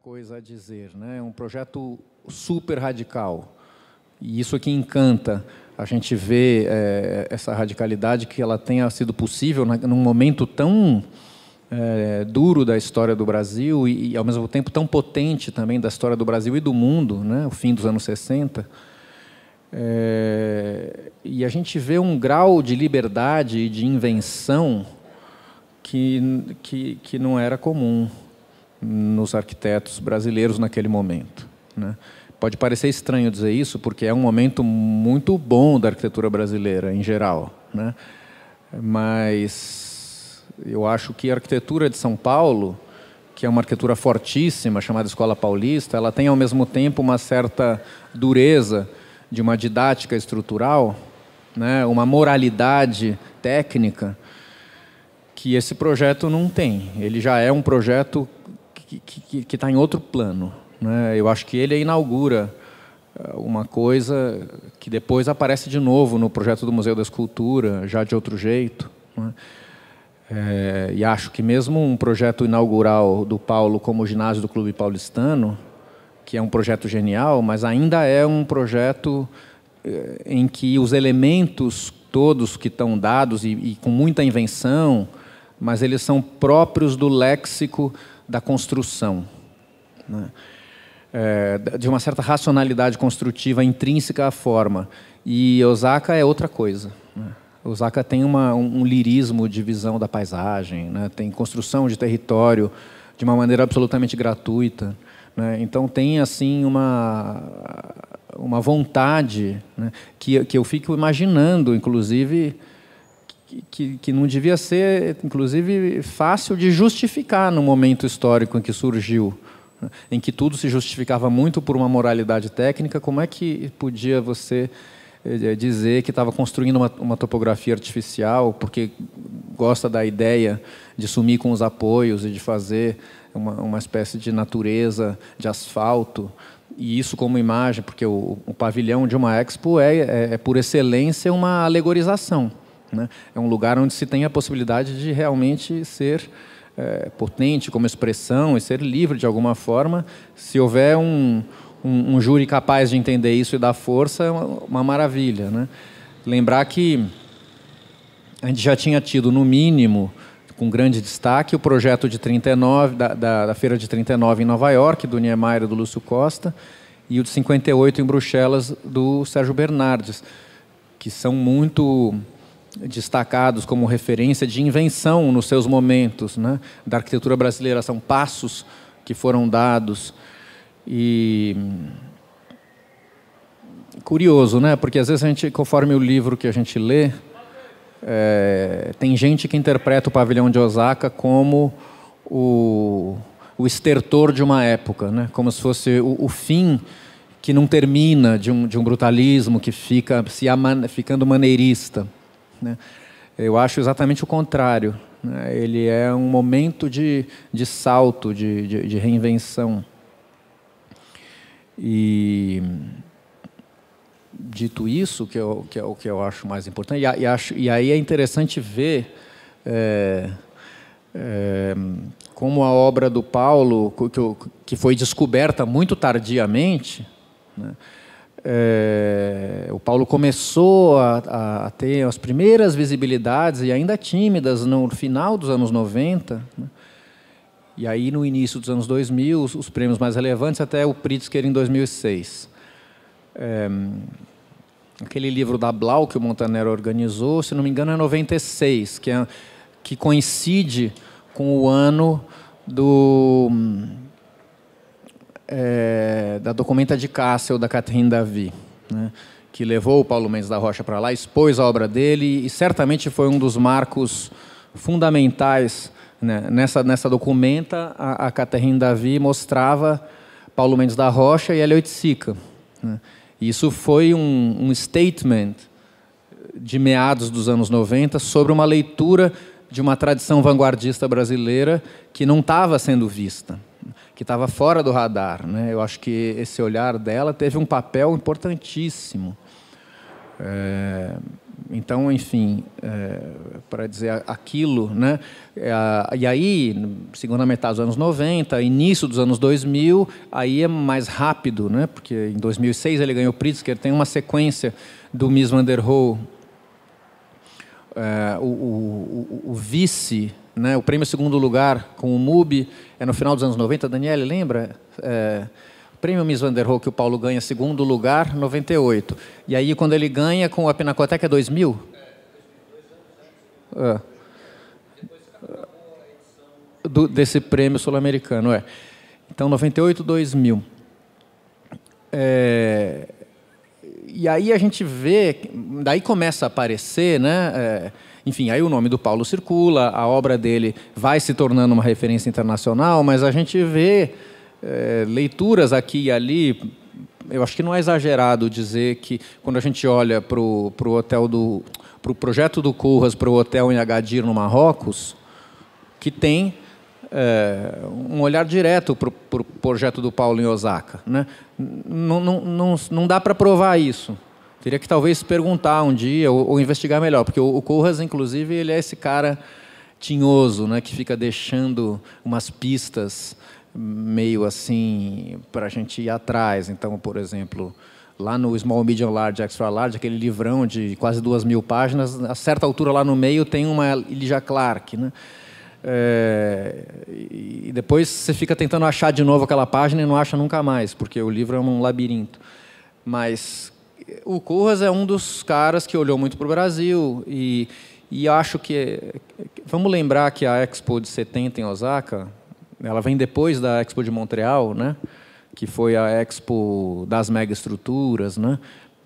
coisa a dizer, né? É um projeto super radical. E isso que encanta. A gente vê é, eh, essa radicalidade que ela tenha sido possível na, num momento tão é, duro da história do Brasil e, e, ao mesmo tempo, tão potente também da história do Brasil e do mundo, né? o fim dos anos 60. É, eh, e a gente vê um grau de liberdade e de invenção que, que, que não era comum nos arquitetos brasileiros naquele momento. Né? Pode parecer estranho dizer isso, porque é um momento muito bom da arquitetura brasileira, em geral. Né? Mas eu acho que a arquitetura de São Paulo, que é uma arquitetura fortíssima, chamada Escola Paulista, ela tem ao mesmo tempo uma certa dureza de uma didática estrutural, né? uma moralidade técnica, que esse projeto não tem. Ele já é um projeto que está em outro plano. Né? Eu acho que ele inaugura eh, uma coisa que depois aparece de novo no projeto do Museu da Escultura, já de outro jeito. Né? É, e acho que mesmo um projeto inaugural do Paulo como o ginásio do Clube Paulistano, que é um projeto genial, mas ainda é um projeto eh, em que os elementos todos que estão dados e, e com muita invenção, mas eles são próprios do léxico da construção. Né? É, de uma certa racionalidade construtiva intrínseca à forma. E Osaka é outra coisa. Né? Osaka tem uma, um, um, lirismo de visão da paisagem, né? tem construção de território de uma maneira absolutamente gratuita. Né? Então tem assim uma uma vontade né? que, que eu fico imaginando, inclusive que, que não devia ser, inclusive, fácil de justificar no momento histórico em que surgiu, né? em que tudo se justificava muito por uma moralidade técnica, como é que podia você eh, eh, dizer que estava construindo uma, uma, topografia artificial porque gosta da ideia de sumir com os apoios e de fazer uma, uma espécie de natureza de asfalto e isso como imagem porque o, o pavilhão de uma expo é, é, é por excelência uma alegorização né? É um lugar onde se tem a possibilidade de realmente ser é, potente como expressão e ser livre de alguma forma. Se houver um, um, um júri capaz de entender isso e dar força, é uma, uma maravilha. Né? Lembrar que a gente já tinha tido, no mínimo, com grande destaque, o projeto de 39, da, da, da Feira de 39 em Nova York, do Niemeyer e do Lúcio Costa, e o de 58 em Bruxelas, do Sérgio Bernardes, que são muito destacados como referência de invenção nos seus momentos, né? da arquitetura brasileira. São passos que foram dados. E. Hum, curioso, né? Porque às vezes a gente, conforme o livro que a gente lê, é, tem gente que interpreta o pavilhão de Osaka como o, o estertor de uma época, né? como se fosse o, o fim que não termina de um, de um brutalismo que fica se ama, ficando maneirista. Né? Eu acho exatamente o contrário. Né? Ele é um momento de, de salto, de, de, de reinvenção. E dito isso, que, é que é o que eu acho mais importante, e, e, acho, e aí é interessante ver é, é, como a obra do Paulo, que, que foi descoberta muito tardiamente, né? É, o Paulo começou a, a, ter as primeiras visibilidades, e ainda tímidas, no final dos anos 90. Né? E aí, no início dos anos 2000, os, os prêmios mais relevantes, até o Pritzker em 2006. É, aquele livro da Blau que o Montanero organizou, se não me engano, é 96, que, é, que coincide com o ano do é, da documenta de Cássio, da Catherine Davi, né, que levou o Paulo Mendes da Rocha para lá, expôs a obra dele e certamente foi um dos marcos fundamentais né, nessa, nessa documenta. A, a Catherine Davi mostrava Paulo Mendes da Rocha e Elliot Sica. Né. Isso foi um, um statement de meados dos anos 90 sobre uma leitura de uma tradição vanguardista brasileira que não estava sendo vista que estava fora do radar. Né? Eu acho que esse olhar dela teve um papel importantíssimo. É, então, enfim, é, para dizer aquilo, né? É, e aí, segunda metade dos anos 90, início dos anos 2000, aí é mais rápido, né? Porque em 2006 ele ganhou o Pritzker, tem uma sequência do Miss Van der Rohe, é, o, o, o, o vice né, o prêmio segundo lugar com o MUBI é no final dos anos 90. Daniele, lembra? É, o prêmio Miss Van der Rohe que o Paulo ganha segundo lugar, 98. E aí, quando ele ganha com a Pinacoteca, é 2000? É. Do, desse prêmio sul-americano, é. Então, 98, 2000. É, e aí a gente vê, daí começa a aparecer, né? É, enfim, aí o nome do Paulo circula, a obra dele vai se tornando uma referência internacional, mas a gente vê é, leituras aqui e ali. Eu acho que não é exagerado dizer que, quando a gente olha para o pro hotel do. para o projeto do Curras, para o hotel em Agadir, no Marrocos, que tem é, um olhar direto para o pro projeto do Paulo em Osaka. Né? Não, não, não, não dá para provar isso. Teria que talvez perguntar um dia ou, ou investigar melhor, porque o, o Corras, inclusive, ele é esse cara tinhoso, né, que fica deixando umas pistas meio assim para a gente ir atrás. Então, por exemplo, lá no Small, Medium, Large, Extra Large, aquele livrão de quase duas mil páginas, a certa altura lá no meio tem uma Elijah Clark, né? É, e depois você fica tentando achar de novo aquela página e não acha nunca mais, porque o livro é um labirinto. Mas o Curras é um dos caras que olhou muito para o Brasil e, e acho que. Vamos lembrar que a Expo de 70 em Osaka, ela vem depois da Expo de Montreal, né? que foi a Expo das megaestruturas, né?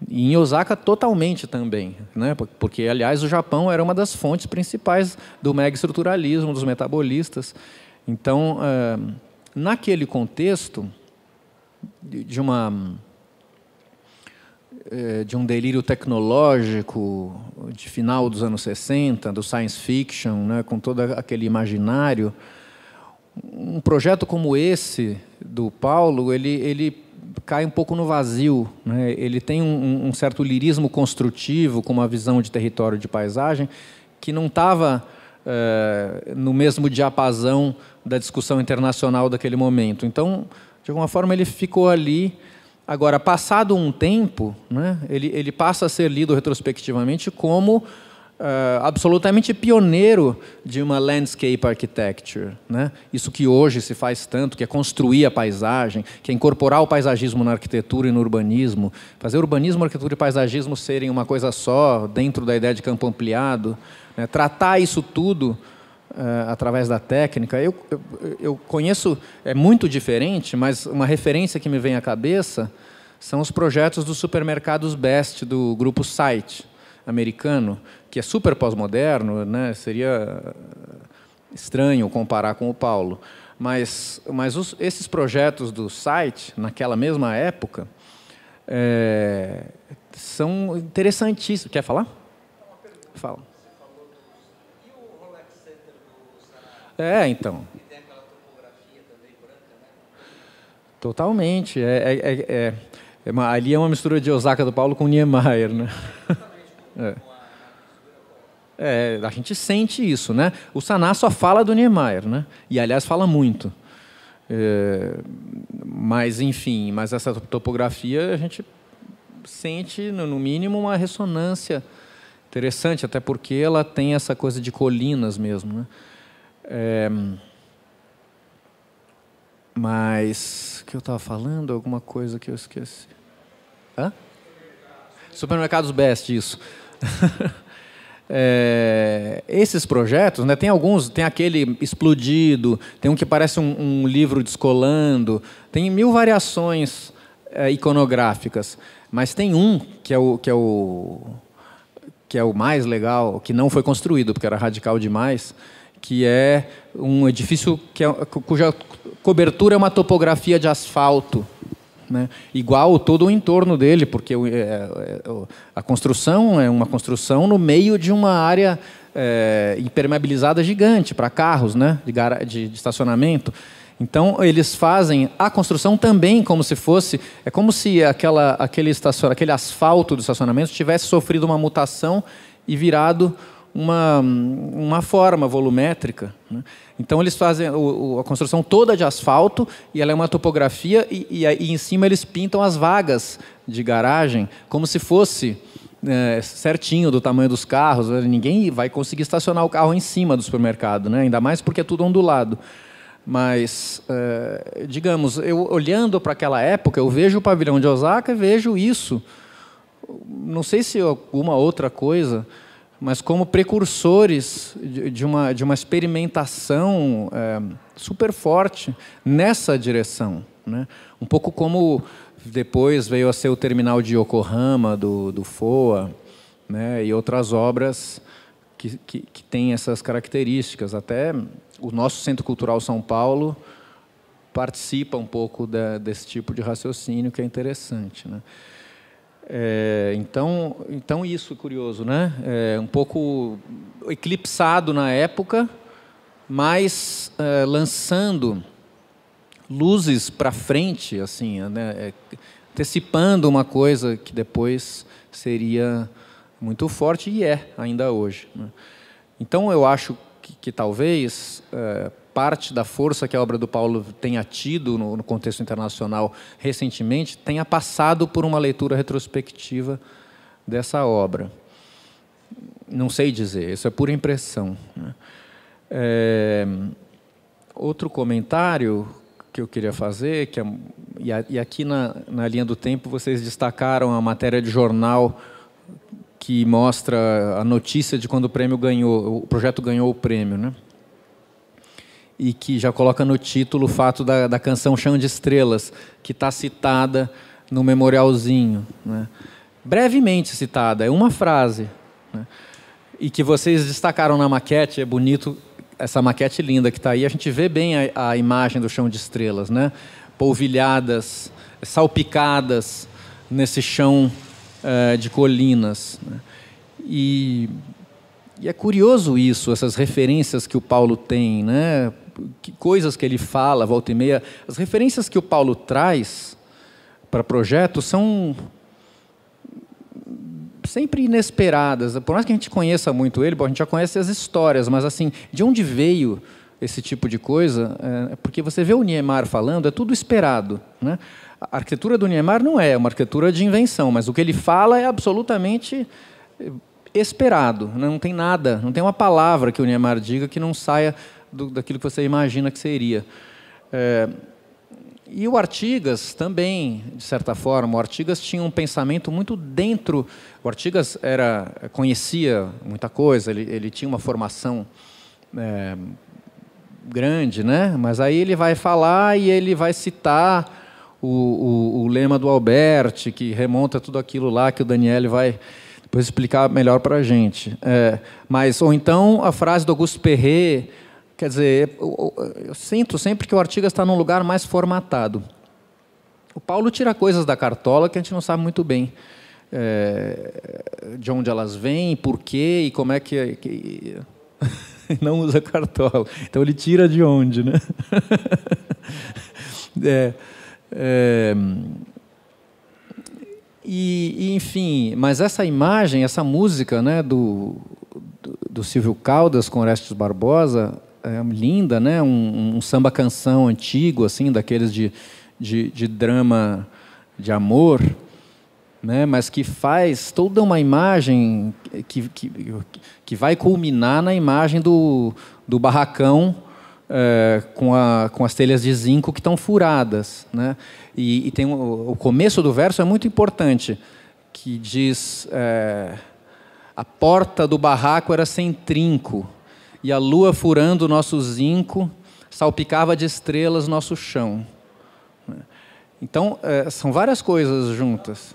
E em Osaka totalmente também, né? Porque aliás o Japão era uma das fontes principais do megaestruturalismo, dos metabolistas. Então, eh, naquele contexto de uma eh, de um delírio tecnológico de final dos anos 60, do science fiction, né, com todo aquele imaginário. Um projeto como esse do Paulo, ele, ele cai um pouco no vazio. Né? Ele tem um, um certo lirismo construtivo, com uma visão de território de paisagem, que não estava é, eh, no mesmo diapasão da discussão internacional daquele momento. Então, de alguma forma, ele ficou ali Agora, passado um tempo, né, ele, ele passa a ser lido retrospectivamente como Uh, absolutamente pioneiro de uma landscape architecture. Né? Isso que hoje se faz tanto, que é construir a paisagem, que é incorporar o paisagismo na arquitetura e no urbanismo, fazer urbanismo, arquitetura e paisagismo serem uma coisa só, dentro da ideia de campo ampliado, né? tratar isso tudo Uh, através da técnica. Eu, eu, eu, conheço, é muito diferente, mas uma referência que me vem à cabeça são os projetos dos supermercados Best, do grupo Site americano, que é super pós-moderno, né? seria eh, estranho comparar com o Paulo. Mas, mas os, esses projetos do Site, naquela mesma época, é, são interessantíssimos. Quer falar? Fala. É, então. E tem aquela topografia também né? Totalmente. É, é, é, é, é uma, ali é uma mistura de Osaka do Paulo com Niemeyer, né? É. é. a gente sente isso, né? O Saná só fala do Niemeyer, né? E aliás fala muito. É, mas enfim, mas essa topografia a gente sente no mínimo uma ressonância interessante, até porque ela tem essa coisa de colinas mesmo, né? É, mas o que eu estava falando? Alguma coisa que eu esqueci. Hã? Supermercados Best, isso. é, esses projetos, né, tem alguns, tem aquele explodido, tem um que parece um, um livro descolando, tem mil variações é, iconográficas, mas tem um que é o que é o que é o mais legal, que não foi construído porque era radical demais, que é um edifício que é, cuja cobertura é uma topografia de asfalto. Né? Igual todo o entorno dele, porque é, é, a construção é uma construção no meio de uma área é, impermeabilizada gigante para carros, né? de, de, de estacionamento. Então eles fazem a construção também como se fosse, é como se aquela, aquele, aquele asfalto do estacionamento tivesse sofrido uma mutação e virado uma, uma forma volumétrica. Né? Então eles fazem o, o, a construção toda de asfalto e ela é uma topografia e, e, em cima eles pintam as vagas de garagem como se fosse é, certinho do tamanho dos carros. Né? Ninguém vai conseguir estacionar o carro em cima do supermercado, né? ainda mais porque é tudo ondulado. Mas, é, digamos, eu olhando para aquela época, eu vejo o pavilhão de Osaka e vejo isso. Não sei se alguma outra coisa mas como precursores de uma, de uma experimentação é, super forte nessa direção. Né? Um pouco como depois veio a ser o terminal de Yokohama, do, do FOA, né? e outras obras que, que, que têm essas características. Até o nosso Centro Cultural São Paulo participa um pouco da, desse tipo de raciocínio, que é interessante. Né? É, então, então isso é curioso, né? É um pouco eclipsado na época, mas é, lançando luzes para frente, assim, né? É, antecipando uma coisa que depois seria muito forte e é ainda hoje. Né? Então eu acho que, que talvez é, parte da força que a obra do Paulo tenha tido no, no contexto internacional recentemente tenha passado por uma leitura retrospectiva dessa obra. Não sei dizer, isso é pura impressão. Né? É, outro comentário que eu queria fazer, que é, e, a, e, aqui na, na linha do tempo vocês destacaram a matéria de jornal que mostra a notícia de quando o prêmio ganhou, o projeto ganhou o prêmio, né? e que já coloca no título o fato da, da canção Chão de Estrelas, que está citada no memorialzinho. Né? Brevemente citada, é uma frase. Né? E que vocês destacaram na maquete, é bonito essa maquete linda que está aí. A gente vê bem a, a, imagem do chão de estrelas, né? polvilhadas, salpicadas nesse chão eh, de colinas. Né? E, e é curioso isso, essas referências que o Paulo tem, né? que coisas que ele fala, volta e meia. As referências que o Paulo traz para projetos são sempre inesperadas. Por mais que a gente conheça muito ele, bom, a gente já conhece as histórias, mas assim, de onde veio esse tipo de coisa? É, é porque você vê o Niemar falando, é tudo esperado, né? A arquitetura do Niemar não é uma arquitetura de invenção, mas o que ele fala é absolutamente é, esperado. Né? Não tem nada, não tem uma palavra que o Niemar diga que não saia do, daquilo que você imagina que seria. É, e o Artigas também, de certa forma, o Artigas tinha um pensamento muito dentro. O Artigas era, conhecia muita coisa, ele, ele tinha uma formação é, grande, né? mas aí ele vai falar e ele vai citar o, o, o lema do Alberti, que remonta tudo aquilo lá que o Daniele vai depois explicar melhor para a gente. É, mas, ou então a frase do Augusto Perret Quer dizer, eu, eu, eu sinto sempre que o artigo está num lugar mais formatado. O Paulo tira coisas da cartola que a gente não sabe muito bem. É, de onde elas vêm, por quê e como é que, que não usa cartola. Então ele tira de onde, né? é, é, e, e, enfim, mas essa imagem, essa música, né, do, do, do Silvio Caldas com Orestes Barbosa, é, linda, né? Um, um, samba canção antigo, assim, daqueles de, de, de drama de amor, né? Mas que faz toda uma imagem que, que, que vai culminar na imagem do, do barracão é, com, a, com as telhas de zinco que estão furadas, né? E, e tem o, o, começo do verso é muito importante, que diz é, a porta do barraco era sem trinco e a lua furando o nosso zinco salpicava de estrelas nosso chão. Então, é, são várias coisas juntas.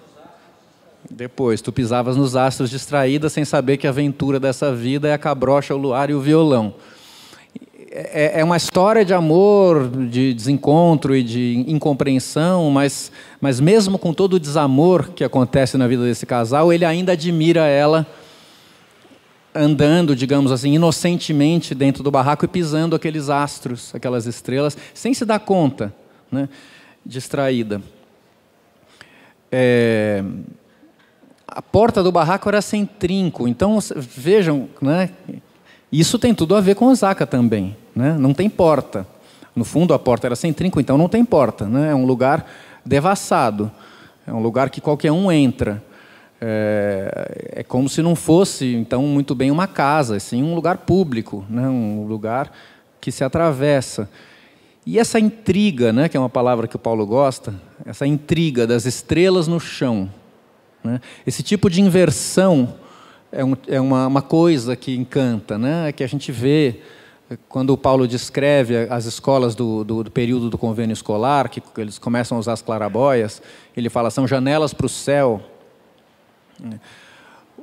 Depois, tu pisavas nos astros distraída, sem saber que a aventura dessa vida é a cabrocha, o luar e o violão. É, é uma história de amor, de desencontro e de incompreensão, mas, mas mesmo com todo o desamor que acontece na vida desse casal, ele ainda admira ela andando, digamos assim, inocentemente dentro do barraco e pisando aqueles astros, aquelas estrelas, sem se dar conta, né? distraída. É... A porta do barraco era sem trinco, então vejam, né? isso tem tudo a ver com Osaka também, né? não tem porta. No fundo, a porta era sem trinco, então não tem porta, né? é um lugar devassado, é um lugar que qualquer um entra é, é, como se não fosse, então, muito bem uma casa, sim um lugar público, né? um lugar que se atravessa. E essa intriga, né, que é uma palavra que o Paulo gosta, essa intriga das estrelas no chão, né? esse tipo de inversão é, um, é uma, uma, coisa que encanta, né, é que a gente vê é, quando o Paulo descreve as escolas do, do, do período do convênio escolar, que eles começam a usar as clarabóias, ele fala são janelas para o céu,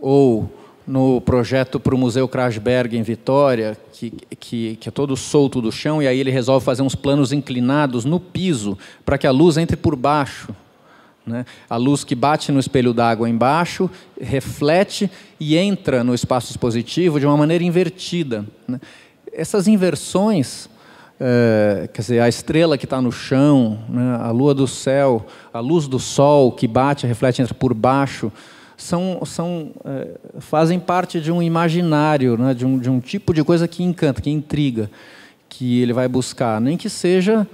ou no projeto para o Museu Krasberg em Vitória, que, que, que, é todo solto do chão, e aí ele resolve fazer uns planos inclinados no piso para que a luz entre por baixo. Né? A luz que bate no espelho d'água embaixo reflete e entra no espaço expositivo de uma maneira invertida. Né? Essas inversões é, quer dizer, a estrela que está no chão, né, a lua do céu, a luz do sol que bate, reflete, entra por baixo, são, são, é, fazem parte de um imaginário, né, de, um, de um tipo de coisa que encanta, que intriga, que ele vai buscar, nem que seja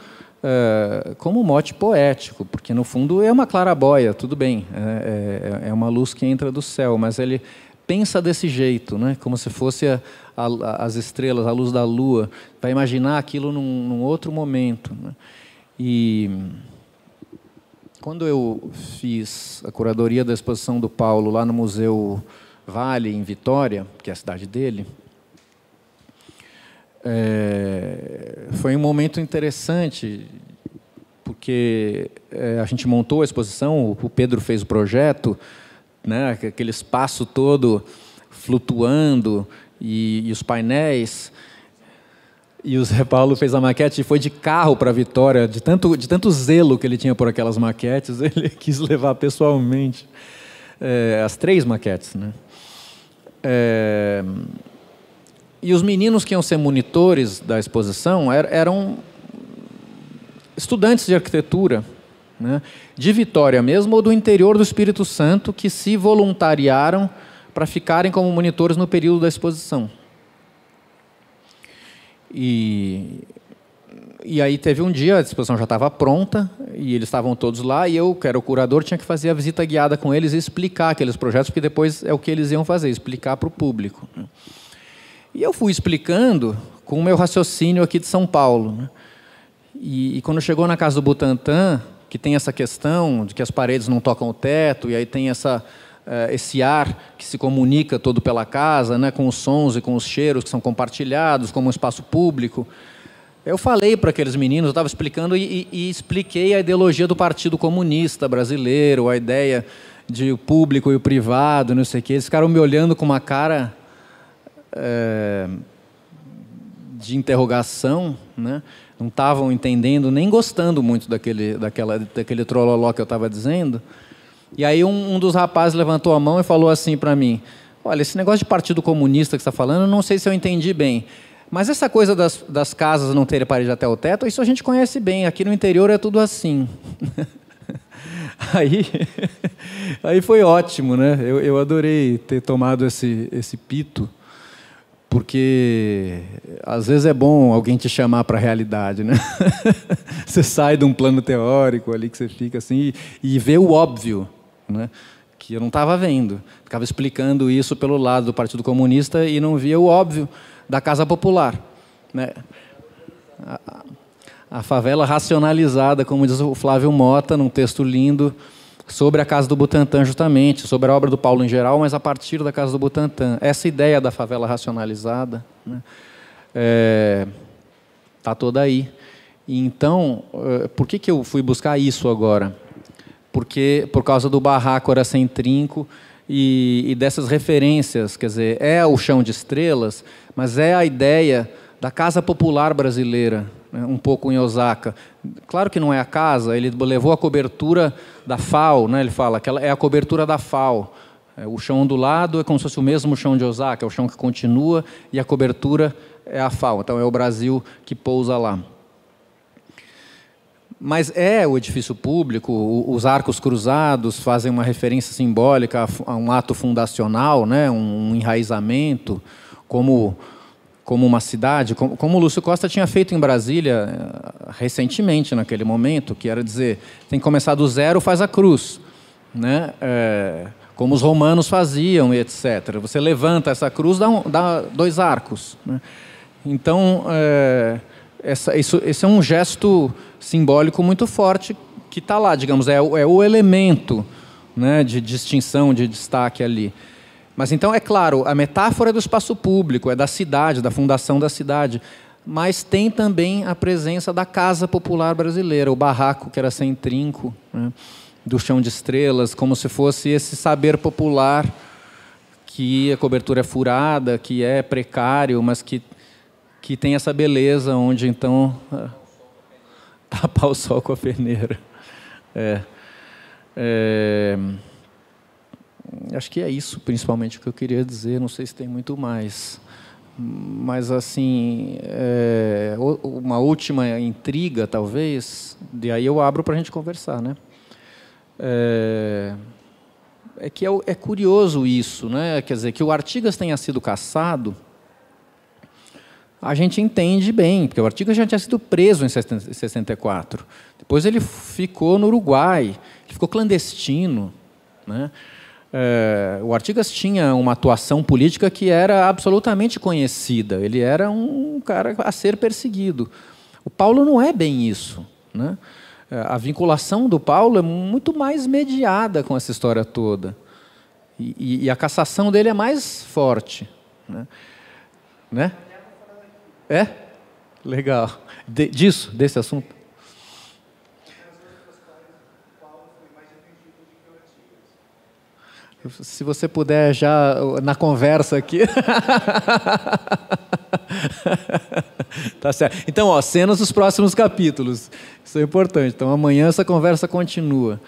é, como mote poético, porque no fundo é uma clarabóia, tudo bem, é, é, é, uma luz que entra do céu, mas ele pensa desse jeito, né, como se fosse a, a, as estrelas, a luz da lua, vai imaginar aquilo num, num outro momento. Né, e quando eu fiz a curadoria da exposição do Paulo lá no Museu Vale, em Vitória, que é a cidade dele, é, foi um momento interessante, porque é, a gente montou a exposição, o Pedro fez o projeto, né, aquele espaço todo flutuando e, e os painéis. E o Zé Paulo fez a maquete e foi de carro para Vitória, de tanto, de tanto zelo que ele tinha por aquelas maquetes, ele quis levar pessoalmente é, as três maquetes. Né? É, e os meninos que iam ser monitores da exposição er-, eram estudantes de arquitetura, né? de Vitória mesmo ou do interior do Espírito Santo, que se voluntariaram para ficarem como monitores no período da exposição. E, e aí teve um dia, a exposição já estava pronta, e eles estavam todos lá, e eu, que era o curador, tinha que fazer a visita guiada com eles e explicar aqueles projetos, porque depois é o que eles iam fazer, explicar para o público. Né. E eu fui explicando com o meu raciocínio aqui de São Paulo. Né. E, e quando chegou na casa do Butantan, que tem essa questão de que as paredes não tocam o teto, e aí tem essa eh, esse ar que se comunica todo pela casa, né, com os sons e com os cheiros que são compartilhados, como um espaço público. Eu falei para aqueles meninos, eu estava explicando e, e, expliquei a ideologia do Partido Comunista Brasileiro, a ideia de o público e o privado, não sei o quê. Eles ficaram me olhando com uma cara é, de interrogação, né? não estavam entendendo nem gostando muito daquele, daquela, daquele trololó que eu estava dizendo. E aí um, um dos rapazes levantou a mão e falou assim para mim: Olha, esse negócio de partido comunista que está falando, eu não sei se eu entendi bem. Mas essa coisa das, das casas não terem parede até o teto, isso a gente conhece bem. Aqui no interior é tudo assim. aí, aí foi ótimo, né? Eu, eu adorei ter tomado esse, esse pito, porque às vezes é bom alguém te chamar para a realidade, né? você sai de um plano teórico ali que você fica assim e, e vê o óbvio né? que eu não estava vendo. Ficava explicando isso pelo lado do Partido Comunista e não via o óbvio da Casa Popular. Né? A, a favela racionalizada, como diz o Flávio Mota, num texto lindo sobre a Casa do Butantã, justamente, sobre a obra do Paulo em geral, mas a partir da Casa do Butantã. Essa ideia da favela racionalizada está né, é, tá toda aí. Então, eh, por que, que eu fui buscar isso agora? porque por causa do barraco era sem trinco e, e dessas referências, quer dizer, é o chão de estrelas, mas é a ideia da casa popular brasileira, né, um pouco em Osaka. Claro que não é a casa, ele levou a cobertura da FAO, né? ele fala que é a cobertura da FAO. É, o chão ondulado é como se fosse o mesmo chão de Osaka, é o chão que continua e a cobertura é a FAO. Então é o Brasil que pousa lá. Mas é o edifício público, os arcos cruzados fazem uma referência simbólica a um ato fundacional, né? um enraizamento, como, como uma cidade, como, como o Lúcio Costa tinha feito em Brasília eh, recentemente, naquele momento, que era dizer: tem que começar do zero, faz a cruz. Né? É, como os romanos faziam, etc. Você levanta essa cruz, dá, um, dá dois arcos. Né? Então. É, essa, isso, esse é um gesto simbólico muito forte que está lá, digamos, é, é o elemento né, de distinção, de destaque ali. Mas então, é claro, a metáfora é do espaço público, é da cidade, da fundação da cidade, mas tem também a presença da casa popular brasileira, o barraco que era sem trinco, né, do chão de estrelas, como se fosse esse saber popular que a cobertura é furada, que é precário, mas que que tem essa beleza onde então tapar o sol com a peneira. É, é, acho que é isso principalmente que eu queria dizer, não sei se tem muito mais. Mas, assim, é, uma última intriga, talvez, e aí eu abro para a gente conversar, né? É, é que é, é curioso isso, né? Quer dizer, que o Artigas tenha sido caçado a gente entende bem, porque o Artigas já tinha sido preso em 64. Depois ele ficou no Uruguai, ele ficou clandestino. Né? É, o Artigas tinha uma atuação política que era absolutamente conhecida, ele era um cara a ser perseguido. O Paulo não é bem isso. Né? Eh, a vinculação do Paulo é muito mais mediada com essa história toda. E, e, e a cassação dele é mais forte. Né? né? É? Legal. De, disso, desse assunto? Se você puder já na conversa aqui. tá certo. Então, ó, cenas dos próximos capítulos. Isso é importante. Então, amanhã essa conversa continua,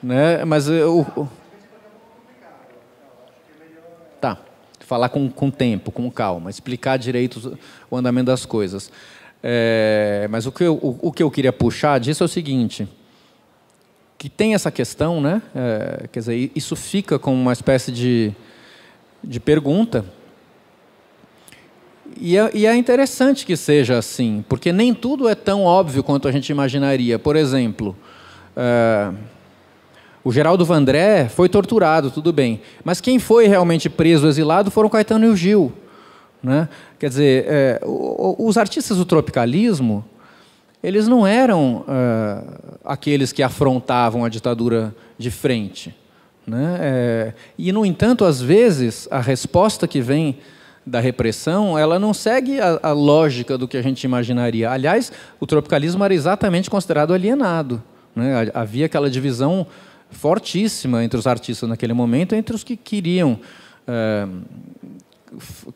né? Mas eu, eh, falar com, com tempo, com calma, explicar direito o andamento das coisas. É, mas o que, eu, o, o, que eu queria puxar disso é o seguinte, que tem essa questão, né? É, quer dizer, isso fica como uma espécie de, de pergunta. E é, e é interessante que seja assim, porque nem tudo é tão óbvio quanto a gente imaginaria. Por exemplo, é, o Geraldo Vandré foi torturado, tudo bem. Mas quem foi realmente preso, exilado, foram Caetano e o Gil. Né? Quer dizer, é, os artistas do tropicalismo, eles não eram é, aqueles que afrontavam a ditadura de frente. Né? É, e, no entanto, às vezes, a resposta que vem da repressão, ela não segue a, a lógica do que a gente imaginaria. Aliás, o tropicalismo era exatamente considerado alienado. Né? Havia aquela divisão fortíssima entre os artistas naquele momento, entre os que queriam é,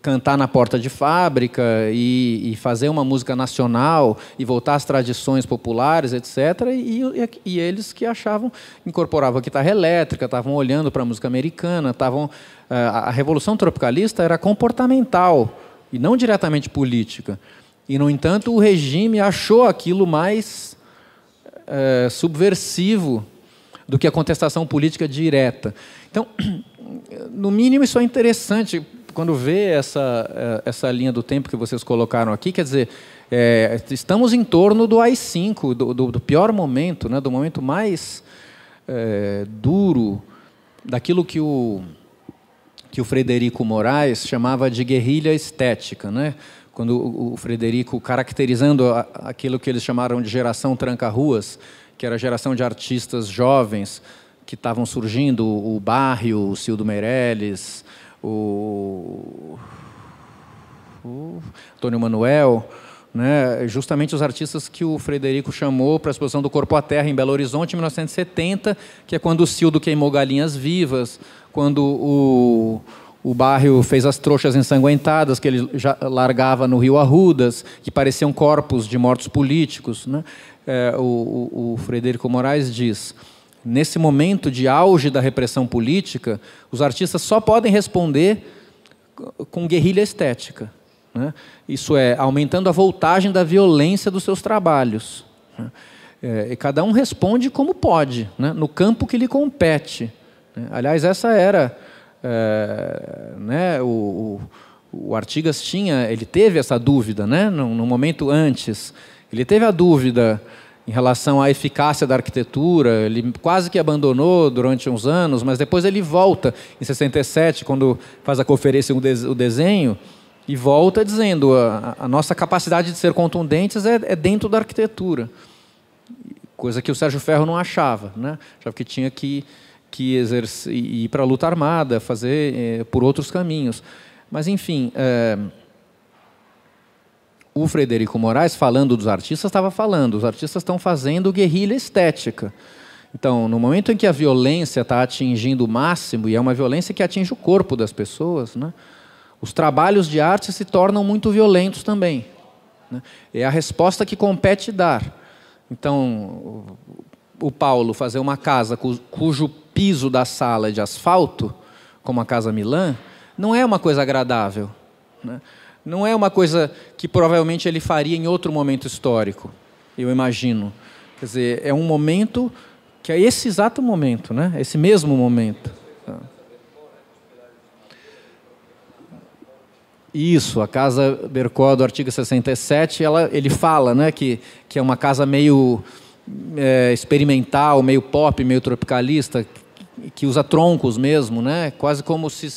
cantar na porta de fábrica e, e, fazer uma música nacional e voltar às tradições populares, etc. E, e, e eles que achavam, incorporavam a guitarra elétrica, estavam olhando para a música americana, estavam é, a, a revolução tropicalista era comportamental e não diretamente política. E no entanto o regime achou aquilo mais é, subversivo do que a contestação política direta. Então, no mínimo, isso é interessante quando vê essa, eh, essa linha do tempo que vocês colocaram aqui, quer dizer, é, estamos em torno do AI-5, do, do, do, pior momento, né, do momento mais é, duro, daquilo que o, que o Frederico Moraes chamava de guerrilha estética. Né? Quando o, o Frederico, caracterizando aquilo que eles chamaram de geração tranca-ruas, que era a geração de artistas jovens que estavam surgindo, o Barrio, o Cildo Meirelles, o, o Antônio Manuel, né, justamente os artistas que o Frederico chamou para a exposição do Corpo à Terra em Belo Horizonte, em 1970, que é quando o Cildo queimou galinhas vivas, quando o o bairro fez as trouxas ensanguentadas que ele já largava no Rio Arrudas, que pareciam corpos de mortos políticos. Né? É, o, o Frederico Moraes diz: nesse momento de auge da repressão política, os artistas só podem responder com guerrilha estética. Né? Isso é, aumentando a voltagem da violência dos seus trabalhos. Né? É, e cada um responde como pode, né? no campo que lhe compete. Né? Aliás, essa era é, né, o, o, Artigas tinha, ele teve essa dúvida, né, no, no momento antes, ele teve a dúvida em relação à eficácia da arquitetura, ele quase que abandonou durante uns anos, mas depois ele volta em 67, quando faz a conferência o desenho, e volta dizendo a, a nossa capacidade de ser contundentes é, é, dentro da arquitetura, coisa que o Sérgio Ferro não achava, né? achava que tinha que que exerce, ir para a luta armada, fazer é, por outros caminhos. Mas, enfim, é, o Frederico Moraes, falando dos artistas, estava falando, os artistas estão fazendo guerrilha estética. Então, no momento em que a violência está atingindo o máximo, e é uma violência que atinge o corpo das pessoas, né, os trabalhos de arte se tornam muito violentos também. Né? É a resposta que compete dar. Então, o Paulo fazer uma casa cujo piso da sala é de asfalto, como a Casa Milan, não é uma coisa agradável. Né? Não é uma coisa que provavelmente ele faria em outro momento histórico, eu imagino. Quer dizer, é um momento que é esse exato momento, né? esse mesmo momento. Isso, a casa Bercó do artigo 67, ela, ele fala né, que, que é uma casa meio é, experimental, meio pop, meio tropicalista, que usa troncos mesmo, né? Quase como se,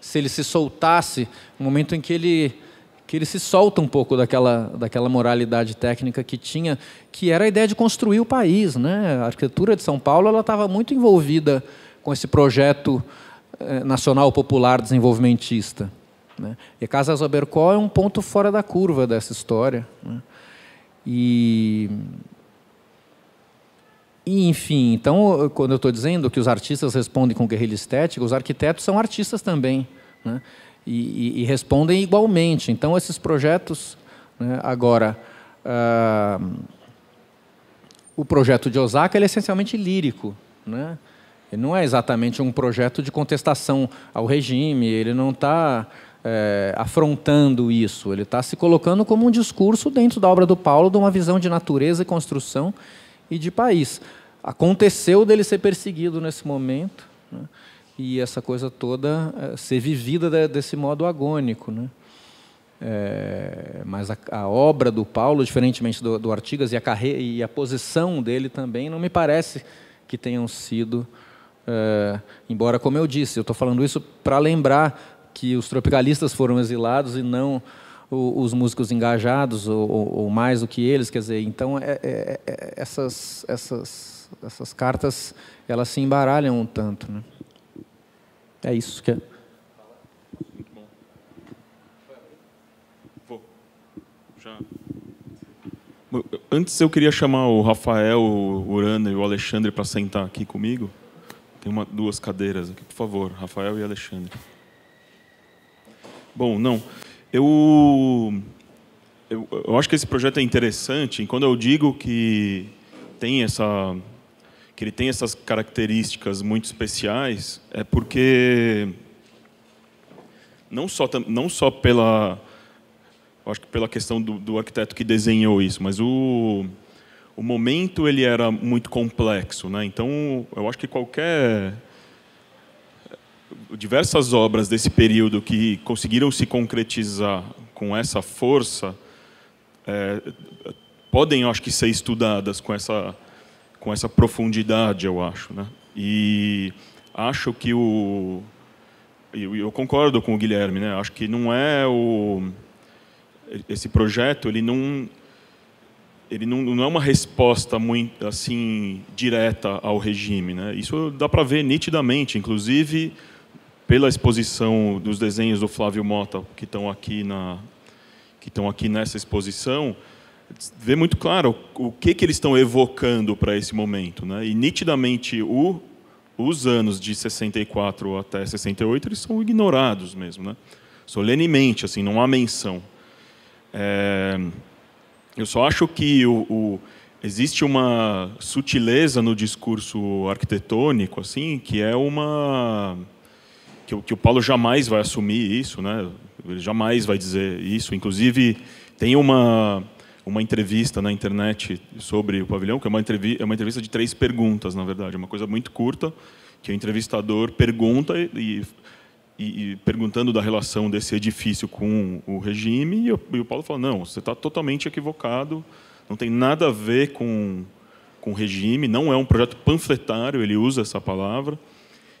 se ele se soltasse, no momento em que ele que ele se solta um pouco daquela, daquela moralidade técnica que tinha, que era a ideia de construir o país, né? A arquitetura de São Paulo ela estava muito envolvida com esse projeto é, nacional popular desenvolvimentista. Né? E a Casa Zabercó é um ponto fora da curva dessa história. Né? E enfim, então, quando eu estou dizendo que os artistas respondem com guerrilha estética, os arquitetos são artistas também, né? e, e, e, respondem igualmente. Então, esses projetos, né? agora, ah, o projeto de Osaka é essencialmente lírico, né? Ele não é exatamente um projeto de contestação ao regime, ele não está é, eh, afrontando isso, ele está se colocando como um discurso dentro da obra do Paulo, de uma visão de natureza e construção e de país. Aconteceu dele ser perseguido nesse momento né, e essa coisa toda eh, ser vivida desse modo agônico. Né. É, mas a, a, obra do Paulo, diferentemente do, do Artigas, e a, carreira e a posição dele também, não me parece que tenham sido. É, embora, como eu disse, eu estou falando isso para lembrar que os tropicalistas foram exilados e não os músicos engajados ou, ou, mais do que eles, quer dizer, então é, é, é, essas, essas, essas cartas elas se embaralham um tanto, né? É isso que é. Antes eu queria chamar o Rafael, o Urano e o Alexandre para sentar aqui comigo. Tem uma, duas cadeiras aqui, por favor, Rafael e Alexandre. Bom, não. Eu, eu, eu acho que esse projeto é interessante. E quando eu digo que tem essa que ele tem essas características muito especiais, é porque não só não só pela acho que pela questão do, do, arquiteto que desenhou isso, mas o, o momento ele era muito complexo, né? Então eu acho que qualquer diversas obras desse período que conseguiram se concretizar com essa força é, podem, eu acho que, ser estudadas com essa com essa profundidade, eu acho, né? E acho que o eu, eu concordo com o Guilherme, né? Acho que não é o esse projeto, ele não ele não, não, é uma resposta muito assim direta ao regime, né? Isso dá para ver nitidamente, inclusive pela exposição dos desenhos do Flávio Mota que estão aqui na que estão aqui nessa exposição, vê muito claro o que que eles estão evocando para esse momento, né? E nitidamente o os anos de 64 até 68 eles são ignorados mesmo, né? Solenemente, assim, não há menção. É... Eu só acho que o, o, existe uma sutileza no discurso arquitetônico, assim, que é uma que, que o Paulo jamais vai assumir isso, né? Ele jamais vai dizer isso. Inclusive, tem uma, uma entrevista na internet sobre o pavilhão, que é uma, entrevista, é uma entrevista de três perguntas, na verdade. É uma coisa muito curta, que o entrevistador pergunta e, e, e perguntando da relação desse edifício com o regime, e, e o Paulo fala, não, você está totalmente equivocado, não tem nada a ver com, com o regime, não é um projeto panfletário, ele usa essa palavra,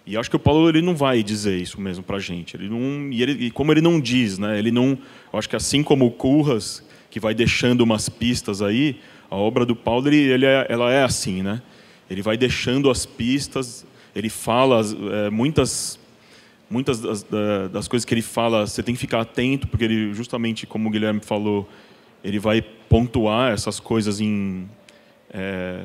e acho que o Paulo ele não vai dizer isso mesmo para a gente. Ele não, e, ele, e, como ele não diz, né? Ele não. acho que assim como o Curras, que vai deixando umas pistas aí, a obra do Paulo ele, ele é, ela é assim, né? Ele vai deixando as pistas. Ele fala é, muitas muitas das, das, coisas que ele fala. Você tem que ficar atento porque ele justamente como o Guilherme falou, ele vai pontuar essas coisas em é,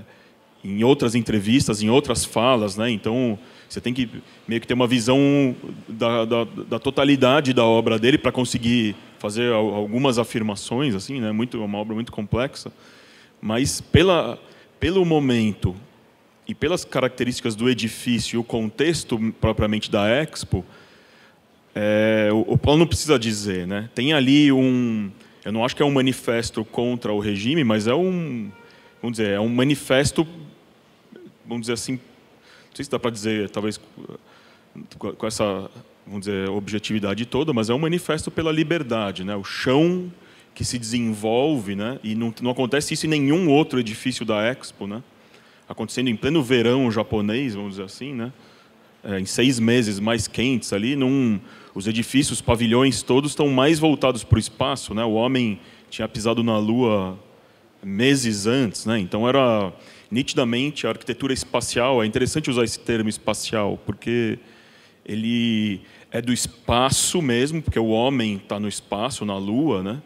em outras entrevistas, em outras falas, né? Então você tem que meio que ter uma visão da, da, da totalidade da obra dele para conseguir fazer algumas afirmações, assim, né? Muito, é uma obra muito complexa. Mas pela, pelo momento e pelas características do edifício e o contexto propriamente da Expo, é, o, o Paulo não precisa dizer, né? Tem ali um, eu não acho que é um manifesto contra o regime, mas é um, vamos dizer, é um manifesto, vamos dizer assim, não sei se dá para dizer, talvez com essa vamos dizer objetividade toda, mas é um manifesto pela liberdade, né? O chão que se desenvolve, né? E não, não acontece isso em nenhum outro edifício da Expo, né? Acontecendo em pleno verão japonês, vamos dizer assim, né? É, em seis meses mais quentes ali, num, os edifícios, os pavilhões todos estão mais voltados para o espaço, né? O homem tinha pisado na Lua meses antes, né? Então era nitidamente a arquitetura espacial, é interessante usar esse termo espacial, porque ele é do espaço mesmo, porque o homem está no espaço, na Lua, né?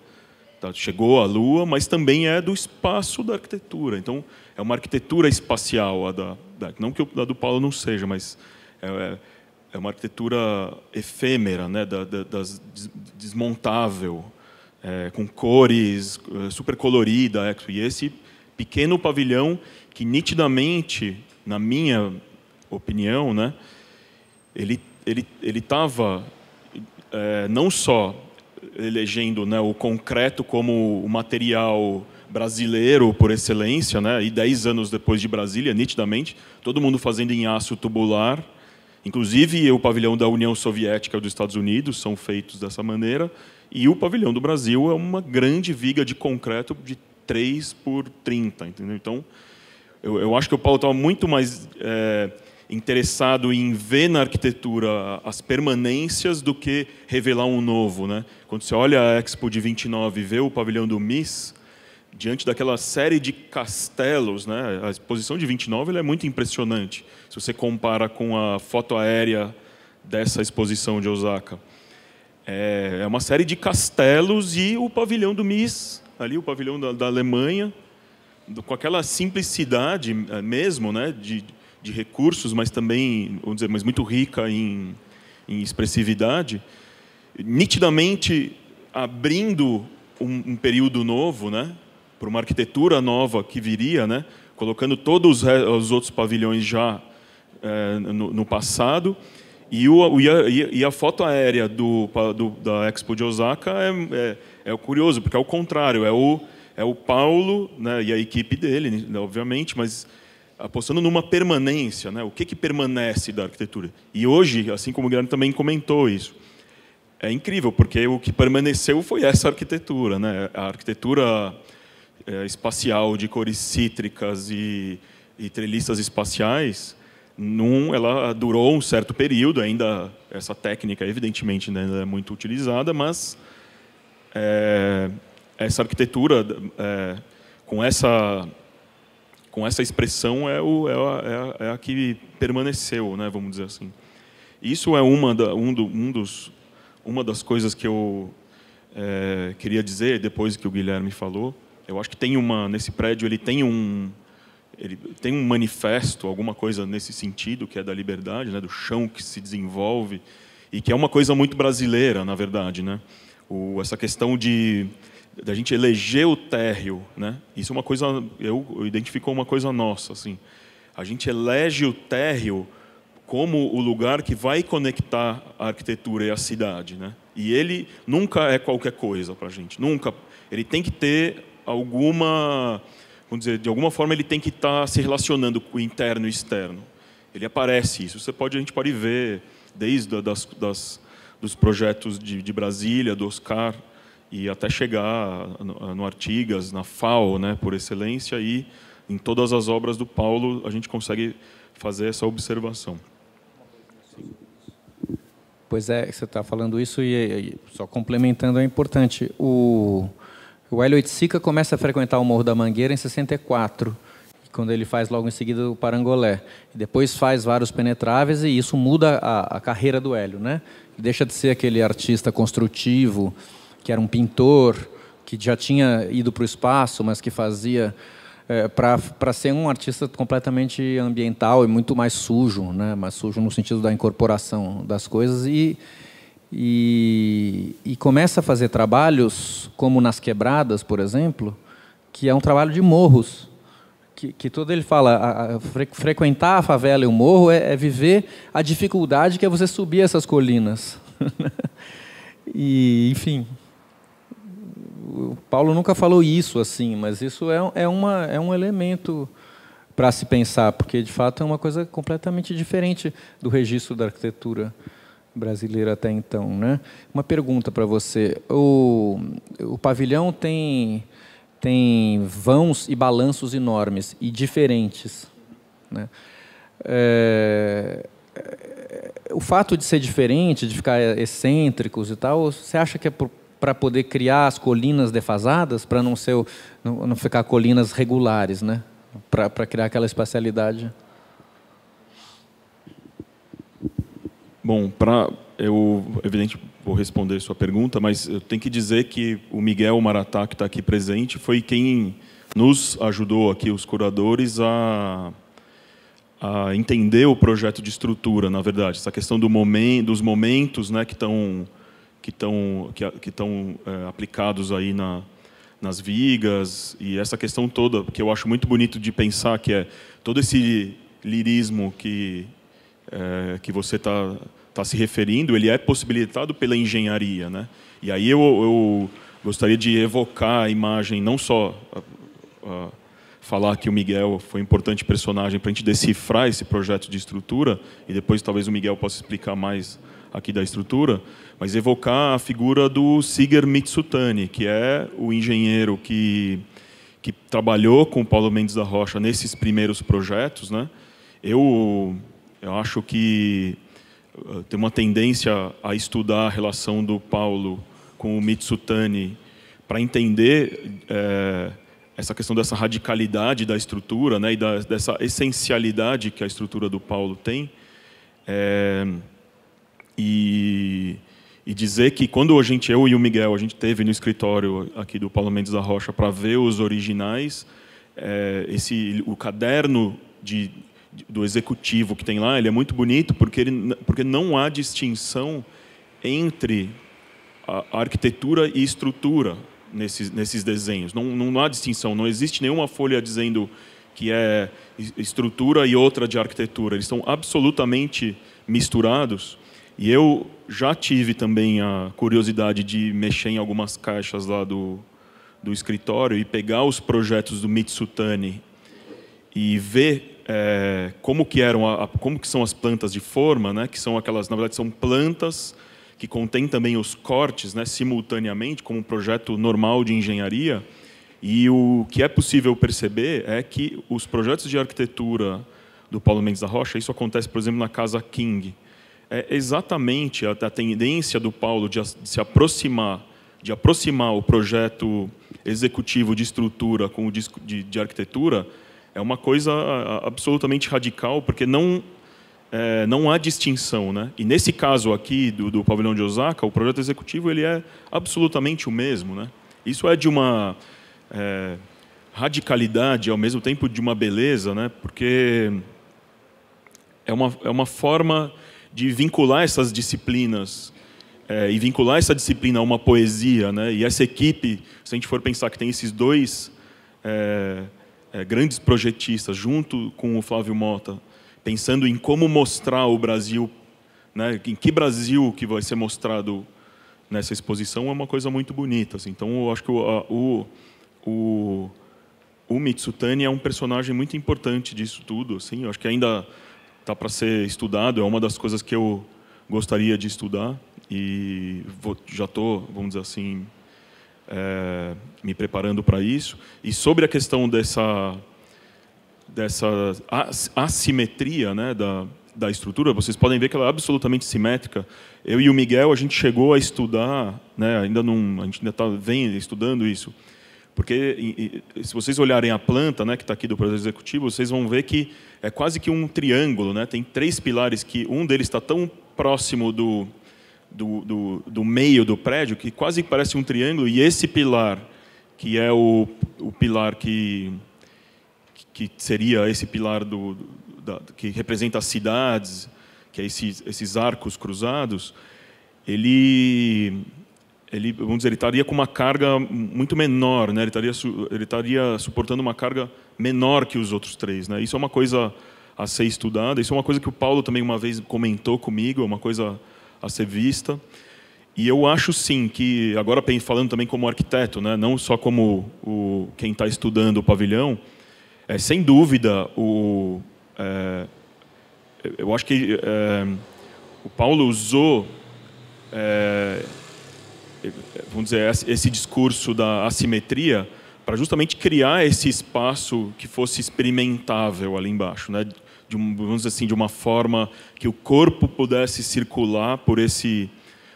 Tá, chegou à Lua, mas também é do espaço da arquitetura. Então, é uma arquitetura espacial, a da, da não que a do Paulo não seja, mas é, é, é uma arquitetura efêmera, né? da, da, das, desmontável, é, com cores, é, super colorida. É, e esse pequeno pavilhão que nitidamente, na minha opinião, né, ele ele ele estava é, não só elegendo né, o concreto como o material brasileiro por excelência, né, e dez anos depois de Brasília, nitidamente, todo mundo fazendo em aço tubular, inclusive o pavilhão da União Soviética dos Estados Unidos são feitos dessa maneira, e o pavilhão do Brasil é uma grande viga de concreto de 3 por 30, entendeu? Então, eu, eu acho que o Paulo estava muito mais é, interessado em ver na arquitetura as permanências do que revelar um novo. Né? Quando você olha a Expo de 29 e vê o pavilhão do MIS, diante daquela série de castelos, né? a exposição de 29 é muito impressionante, se você compara com a foto aérea dessa exposição de Osaka. É, é uma série de castelos e o pavilhão do MIS, ali o pavilhão da, da Alemanha, com aquela simplicidade eh, mesmo, né, de, de recursos, mas também, vamos dizer, mas muito rica em, em expressividade, nitidamente abrindo um, um período novo, né, para uma arquitetura nova que viria, né, colocando todos os outros pavilhões já é, no, no, passado. E, o, e, a, e, a, foto aérea do, do, da Expo de Osaka é, é, é curioso, porque é o contrário, é o é o Paulo né, e a equipe dele, né, obviamente, mas apostando numa permanência, né? O que que permanece da arquitetura? E hoje, assim como o Guilherme também comentou isso, é incrível porque o que permaneceu foi essa arquitetura, né? A arquitetura é, espacial de cores cítricas e, e treliças espaciais, num, ela durou um certo período. Ainda essa técnica, evidentemente, ainda né, é muito utilizada, mas é, essa arquitetura é, com essa com essa expressão é, o, é, é, a, é a que permaneceu, né, vamos dizer assim. Isso é uma, da, um do, um dos, uma das coisas que eu é, queria dizer depois que o Guilherme falou. Eu acho que tem uma nesse prédio ele tem um ele tem um manifesto, alguma coisa nesse sentido que é da liberdade, né, do chão que se desenvolve e que é uma coisa muito brasileira, na verdade, né? O, essa questão de da gente eleger o térreo, né? Isso é uma coisa eu, eu identifico uma coisa nossa, assim. A gente elege o térreo como o lugar que vai conectar a arquitetura e a cidade, né? E ele nunca é qualquer coisa para a gente, nunca. Ele tem que ter alguma, vamos dizer, de alguma forma ele tem que estar tá se relacionando com o interno e externo. Ele aparece isso. Você pode a gente pode ver desde das, das dos projetos de, de Brasília, do Oscar e até chegar no, no Artigas, na FAO, né, por excelência, e em todas as obras do Paulo a gente consegue fazer essa observação. Pois é, você está falando isso e, e, só complementando é importante. O, o Hélio Itzica começa a frequentar o Morro da Mangueira em 64, quando ele faz logo em seguida o Parangolé. Depois faz vários penetráveis e isso muda a, a carreira do Hélio, né? Deixa de ser aquele artista construtivo, que era um pintor, que já tinha ido para o espaço, mas que fazia é, para ser um artista completamente ambiental e muito mais sujo, né? mais sujo no sentido da incorporação das coisas. E, e, e, começa a fazer trabalhos, como Nas Quebradas, por exemplo, que é um trabalho de morros. Que, que todo ele fala, a, a, frequentar a favela e o morro é, é viver a dificuldade que é você subir essas colinas. e, enfim, o Paulo nunca falou isso assim, mas isso é, é, uma, é um elemento para se pensar, porque de fato é uma coisa completamente diferente do registro da arquitetura brasileira até então, né? Uma pergunta para você: o, o pavilhão tem tem vãos e balanços enormes e diferentes, né? É, é, o fato de ser diferente, de ficar excêntricos e tal, você acha que é por para poder criar as colinas defasadas, para não, ser, não, não ficar colinas regulares, né? para criar aquela espacialidade. Bom, para eu evidente vou responder sua pergunta, mas eu tenho que dizer que o Miguel Maratá que está aqui presente foi quem nos ajudou aqui os curadores a, a entender o projeto de estrutura, na verdade, essa questão do momento, dos momentos, né, que estão que estão que, que é, aplicados aí na, nas vigas e essa questão toda, que eu acho muito bonito de pensar, que é todo esse lirismo que, é, que você está tá se referindo, ele é possibilitado pela engenharia. Né? E aí eu, eu gostaria de evocar a imagem, não só a, a, falar que o Miguel foi um importante personagem para a gente decifrar esse projeto de estrutura, e depois talvez o Miguel possa explicar mais aqui da estrutura, mas evocar a figura do Siger Mitsutani, que é o engenheiro que, que trabalhou com o Paulo Mendes da Rocha nesses primeiros projetos. Né? Eu, eu acho que eh, tem uma tendência a estudar a relação do Paulo com o Mitsutani para entender é, essa questão dessa radicalidade da estrutura né, e da, dessa essencialidade que a estrutura do Paulo tem. É, e, e dizer que quando a gente, eu e o Miguel, a gente teve no escritório aqui do Paulo Mendes da Rocha para ver os originais, é, esse, o caderno de, do executivo que tem lá, ele é muito bonito porque, ele, porque não há distinção entre a, a arquitetura e estrutura nesses, nesses desenhos. Não, não há distinção, não existe nenhuma folha dizendo que é estrutura e outra de arquitetura. Eles estão absolutamente misturados e eu já tive também a curiosidade de mexer em algumas caixas lá do, do escritório e pegar os projetos do Mitsutani e ver é, como que eram a, como que são as plantas de forma, né? Que são aquelas, na verdade, são plantas que contêm também os cortes, né? Simultaneamente, como um projeto normal de engenharia. E o que é possível perceber é que os projetos de arquitetura do Paulo Mendes da Rocha, isso acontece, por exemplo, na Casa King, é exatamente a, a tendência do Paulo de, a, de se aproximar, de aproximar o projeto executivo de estrutura com o de, de arquitetura, é uma coisa absolutamente radical, porque não, é, não há distinção. Né? E nesse caso aqui do, do pavilhão de Osaka, o projeto executivo ele é absolutamente o mesmo. Né? Isso é de uma é, radicalidade, ao mesmo tempo de uma beleza, né? porque é uma, é uma forma de vincular essas disciplinas é, e vincular essa disciplina a uma poesia, né? E essa equipe, se a gente for pensar que tem esses dois é, é, grandes projetistas junto com o Flávio Mota, pensando em como mostrar o Brasil, né? Em que Brasil que vai ser mostrado nessa exposição é uma coisa muito bonita. Assim. Então, eu acho que o, a, o, o, o Mitsutani é um personagem muito importante disso tudo. Assim. Eu acho que ainda está para ser estudado, é uma das coisas que eu gostaria de estudar e vou, já estou, vamos dizer assim, é, me preparando para isso. E sobre a questão dessa, dessa assimetria né, da, da estrutura, vocês podem ver que ela é absolutamente simétrica. Eu e o Miguel, a gente chegou a estudar, né, ainda não, a gente ainda tá, vem estudando isso, porque se vocês olharem a planta né, que está aqui do projeto executivo, vocês vão ver que é quase que um triângulo, né? tem três pilares que um deles está tão próximo do, do, do, do, meio do prédio que quase parece um triângulo, e esse pilar, que é o, o pilar que, que seria esse pilar do, da, que representa as cidades, que é esses, esses arcos cruzados, ele ele, vamos dizer, ele estaria com uma carga muito menor, né? ele, estaria, ele estaria suportando uma carga menor que os outros três. Né? Isso é uma coisa a ser estudada, isso é uma coisa que o Paulo também uma vez comentou comigo, é uma coisa a ser vista. E eu acho sim que, agora falando também como arquiteto, né? não só como o, quem está estudando o pavilhão, é, sem dúvida, o, é, eu acho que é, o Paulo usou, é, vamos dizer, esse discurso da assimetria para justamente criar esse espaço que fosse experimentável ali embaixo, né? De um, vamos assim, de uma forma que o corpo pudesse circular por esse,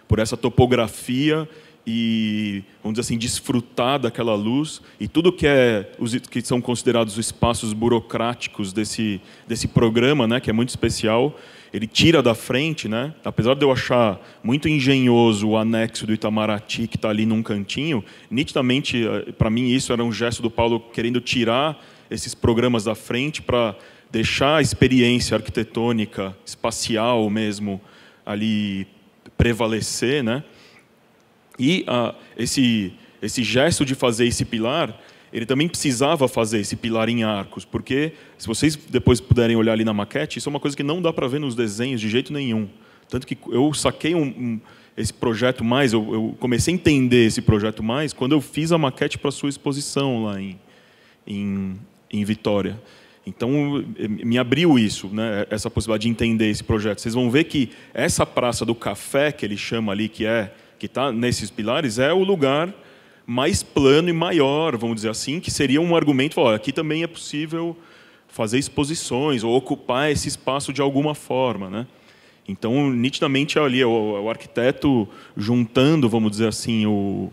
por essa topografia e vamos dizer assim desfrutar daquela luz e tudo que é os que são considerados os espaços burocráticos desse desse programa, né? Que é muito especial ele tira da frente, né? apesar de eu achar muito engenhoso o anexo do Itamaraty que está ali num cantinho, nitidamente, eh, para mim, isso era um gesto do Paulo querendo tirar esses programas da frente para deixar a experiência arquitetônica, espacial mesmo, ali prevalecer. Né? E ah, esse, esse gesto de fazer esse pilar ele também precisava fazer esse pilar em arcos, porque se vocês depois puderem olhar ali na maquete, isso é uma coisa que não dá para ver nos desenhos de jeito nenhum. Tanto que eu saquei um, um, esse projeto mais, eu, eu, comecei a entender esse projeto mais quando eu fiz a maquete para a sua exposição lá em, em, em Vitória. Então, eh, me abriu isso, né, essa possibilidade de entender esse projeto. Vocês vão ver que essa Praça do Café, que ele chama ali, que é que está nesses pilares, é o lugar mais plano e maior, vamos dizer assim, que seria um argumento, olha, aqui também é possível fazer exposições ou ocupar esse espaço de alguma forma, né? Então, nitidamente ali o, o arquiteto juntando, vamos dizer assim, o,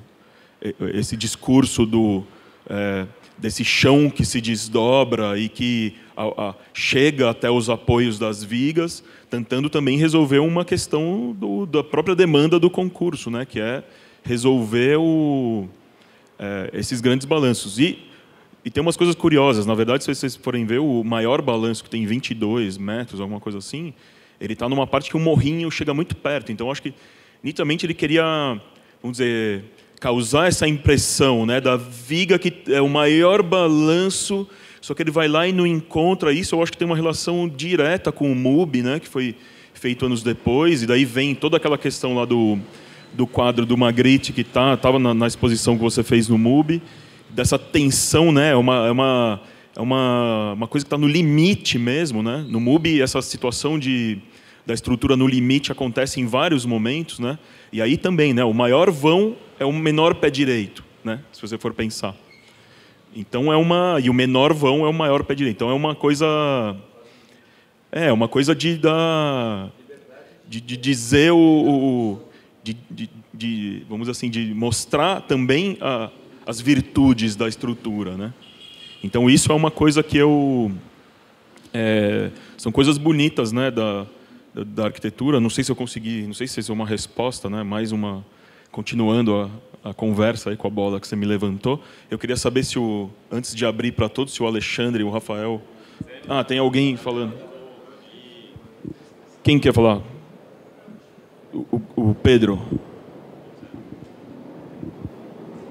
esse discurso do é, desse chão que se desdobra e que a, a, chega até os apoios das vigas, tentando também resolver uma questão do, da própria demanda do concurso, né? Que é resolver o é, esses grandes balanços. E, e tem umas coisas curiosas. Na verdade, se vocês forem ver, o maior balanço, que tem 22 metros, alguma coisa assim, ele está numa parte que o morrinho chega muito perto. Então, acho que, nitidamente, ele queria, vamos dizer, causar essa impressão né, da viga que é o maior balanço, só que ele vai lá e não encontra isso. Eu acho que tem uma relação direta com o MUB, né, que foi feito anos depois, e daí vem toda aquela questão lá do do quadro do Magritte que tá estava na, na, exposição que você fez no MUBI, dessa tensão, né? É uma, é uma, é uma, uma coisa que está no limite mesmo, né? No MUBI, essa situação de da estrutura no limite acontece em vários momentos, né? E aí também, né? O maior vão é o menor pé direito, né? Se você for pensar. Então é uma e o menor vão é o maior pé direito. Então é uma coisa é uma coisa de da de, de dizer o, o de, de, de vamos assim, de mostrar também a, ah, as virtudes da estrutura, né? Então isso é uma coisa que eu é, são coisas bonitas, né, da, da, da, arquitetura. Não sei se eu consegui, não sei se isso é uma resposta, né? Mais uma continuando a, a conversa aí com a bola que você me levantou. Eu queria saber se o antes de abrir para todos, se o Alexandre, o Rafael, ah, tem alguém falando. Quem quer falar? o, o Pedro.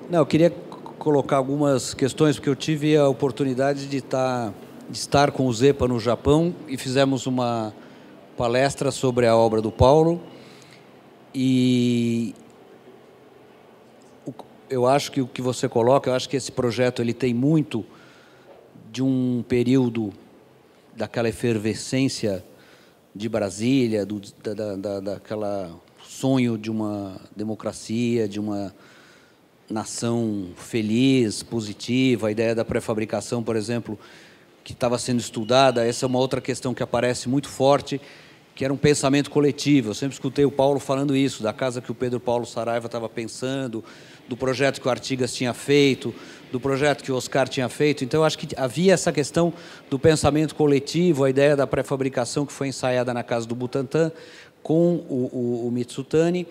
Não, eu queria colocar algumas questões, porque eu tive a oportunidade de, tá, de estar com o Zepa no Japão e fizemos uma palestra sobre a obra do Paulo. E eu acho que o que você coloca, eu acho que esse projeto ele tem muito de um período daquela efervescência de Brasília, do, da, da, daquela sonho de uma democracia, de uma nação feliz, positiva, a ideia da pré-fabricação, por exemplo, que estava sendo estudada, essa é uma outra questão que aparece muito forte, que era um pensamento coletivo. Eu sempre escutei o Paulo falando isso, da casa que o Pedro Paulo Saraiva estava pensando, do projeto que o Artigas tinha feito, do projeto que o Oscar tinha feito. Então, acho que havia essa questão do pensamento coletivo, a ideia da pré-fabricação que foi ensaiada na casa do Butantan com o, o, o Mitsutani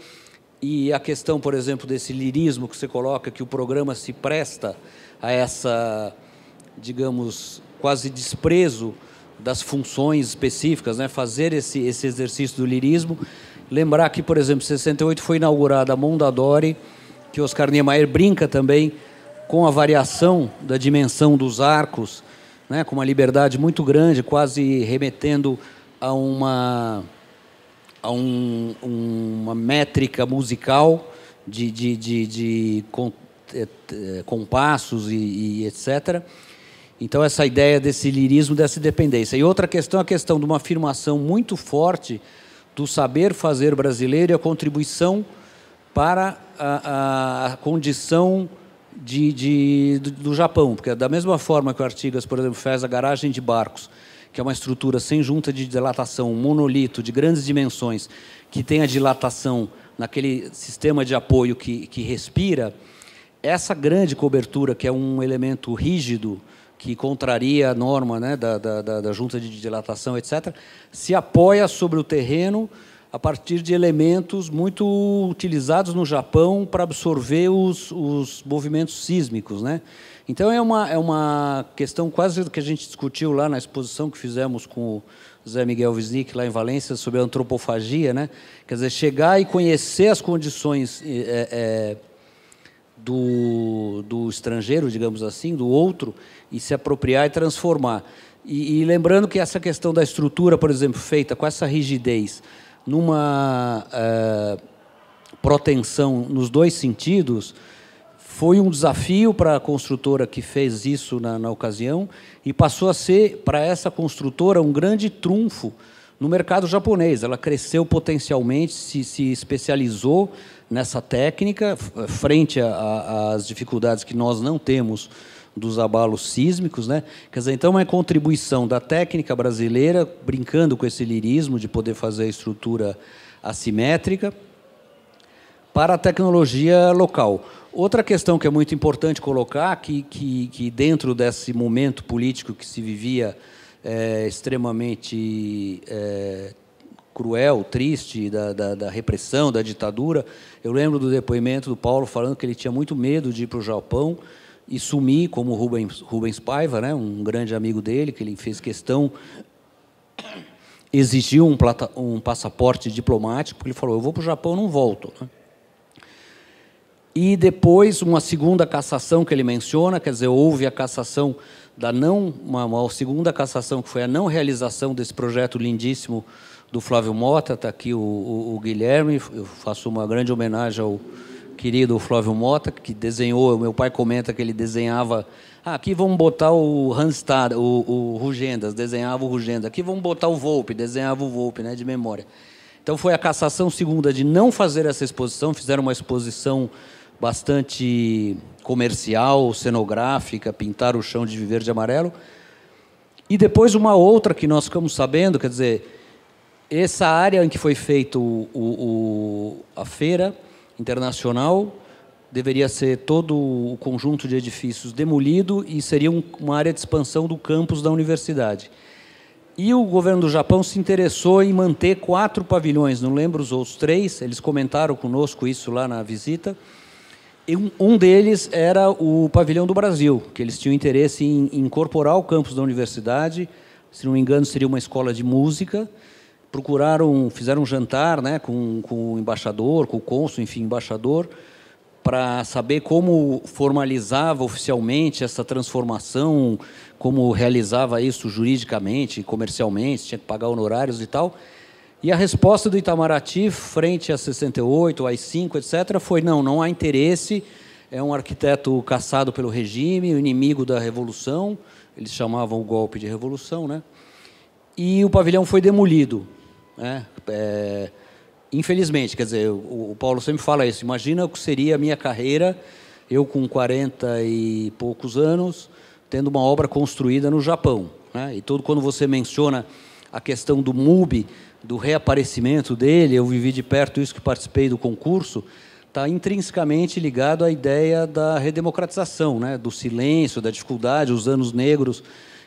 e a questão, por exemplo, desse lirismo que você coloca, que o programa se presta a essa, digamos, quase desprezo das funções específicas, né? fazer esse, esse exercício do lirismo. Lembrar que, por exemplo, em 68 foi inaugurada a Mondadori, que Oscar Niemeyer brinca também com a variação da dimensão dos arcos, né, com uma liberdade muito grande, quase remetendo a uma, a um, uma métrica musical de, de, de, de com, é, compassos e, e etc. Então, essa ideia desse lirismo, dessa dependência. E outra questão é a questão de uma afirmação muito forte do saber fazer brasileiro e a contribuição para a, a condição de, de, do, Japão, porque é da mesma forma que o Artigas, por exemplo, fez a garagem de barcos, que é uma estrutura sem junta de dilatação, um monolito de grandes dimensões, que tem a dilatação naquele sistema de apoio que, que respira, essa grande cobertura, que é um elemento rígido, que contraria a norma né, da, da, da junta de dilatação, etc., se apoia sobre o terreno a partir de elementos muito utilizados no Japão para absorver os, os movimentos sísmicos. Né? Então, é uma, é uma questão quase que a gente discutiu lá na exposição que fizemos com o Zé Miguel Wisnik, lá em Valência, sobre a antropofagia. Né? Quer dizer, chegar e conhecer as condições é, é, do, do estrangeiro, digamos assim, do outro, e se apropriar e transformar. E, e lembrando que essa questão da estrutura, por exemplo, feita com essa rigidez, numa é, protenção nos dois sentidos, foi um desafio para a construtora que fez isso na, na ocasião e passou a ser, para essa construtora, um grande trunfo no mercado japonês. Ela cresceu potencialmente, se, se especializou nessa técnica, frente às dificuldades que nós não temos dos abalos sísmicos, né? Quer dizer, então é contribuição da técnica brasileira, brincando com esse lirismo de poder fazer a estrutura assimétrica, para a tecnologia local. Outra questão que é muito importante colocar, que, que, que dentro desse momento político que se vivia é, extremamente é, cruel, triste, da, da, da, repressão, da ditadura, eu lembro do depoimento do Paulo falando que ele tinha muito medo de ir para o Japão, e sumir, como Rubens, Rubens Paiva, né, um grande amigo dele, que ele fez questão, exigiu um, plata, um passaporte diplomático, porque ele falou: eu vou para o Japão, não volto. Né. E depois, uma segunda cassação que ele menciona, quer dizer, houve a cassação da não, uma, uma segunda cassação que foi a não realização desse projeto lindíssimo do Flávio Mota, está aqui o, o, o Guilherme, eu faço uma grande homenagem ao querido Flávio Mota, que desenhou, meu pai comenta que ele desenhava, ah, aqui vamos botar o Randstad, o, o Rugendas, desenhava o Rugendas, aqui vamos botar o Volpe, desenhava o Volpe, né, de memória. Então foi a cassação segunda de não fazer essa exposição, fizeram uma exposição bastante comercial, cenográfica, pintar o chão de verde e amarelo. E depois uma outra que nós ficamos sabendo, quer dizer, essa área em que foi feita a feira, internacional, deveria ser todo o conjunto de edifícios demolido e seria um, uma área de expansão do campus da universidade. E o governo do Japão se interessou em manter quatro pavilhões, não lembro os outros três, eles comentaram conosco isso lá na visita. E um, um deles era o pavilhão do Brasil, que eles tinham interesse em, em incorporar o campus da universidade, se não me engano, seria uma escola de música procuraram, fizeram um jantar né, com, com o embaixador, com o cônsul, enfim, embaixador, para saber como formalizava oficialmente essa transformação, como realizava isso juridicamente, comercialmente, tinha que pagar honorários e tal. E a resposta do Itamaraty, frente a 68, às 5, etc., foi: não, não há interesse, é um arquiteto caçado pelo regime, o inimigo da revolução, eles chamavam o golpe de revolução, né? E o pavilhão foi demolido. Né? É, infelizmente, quer dizer, o, o Paulo sempre fala isso. Imagina o que seria a minha carreira, eu com 40 e poucos anos, tendo uma obra construída no Japão. Né? E todo quando você menciona a questão do MUBI, do reaparecimento dele, eu vivi de perto isso que participei do concurso, está intrinsecamente ligado à ideia da redemocratização, né? do silêncio, da dificuldade, os anos negros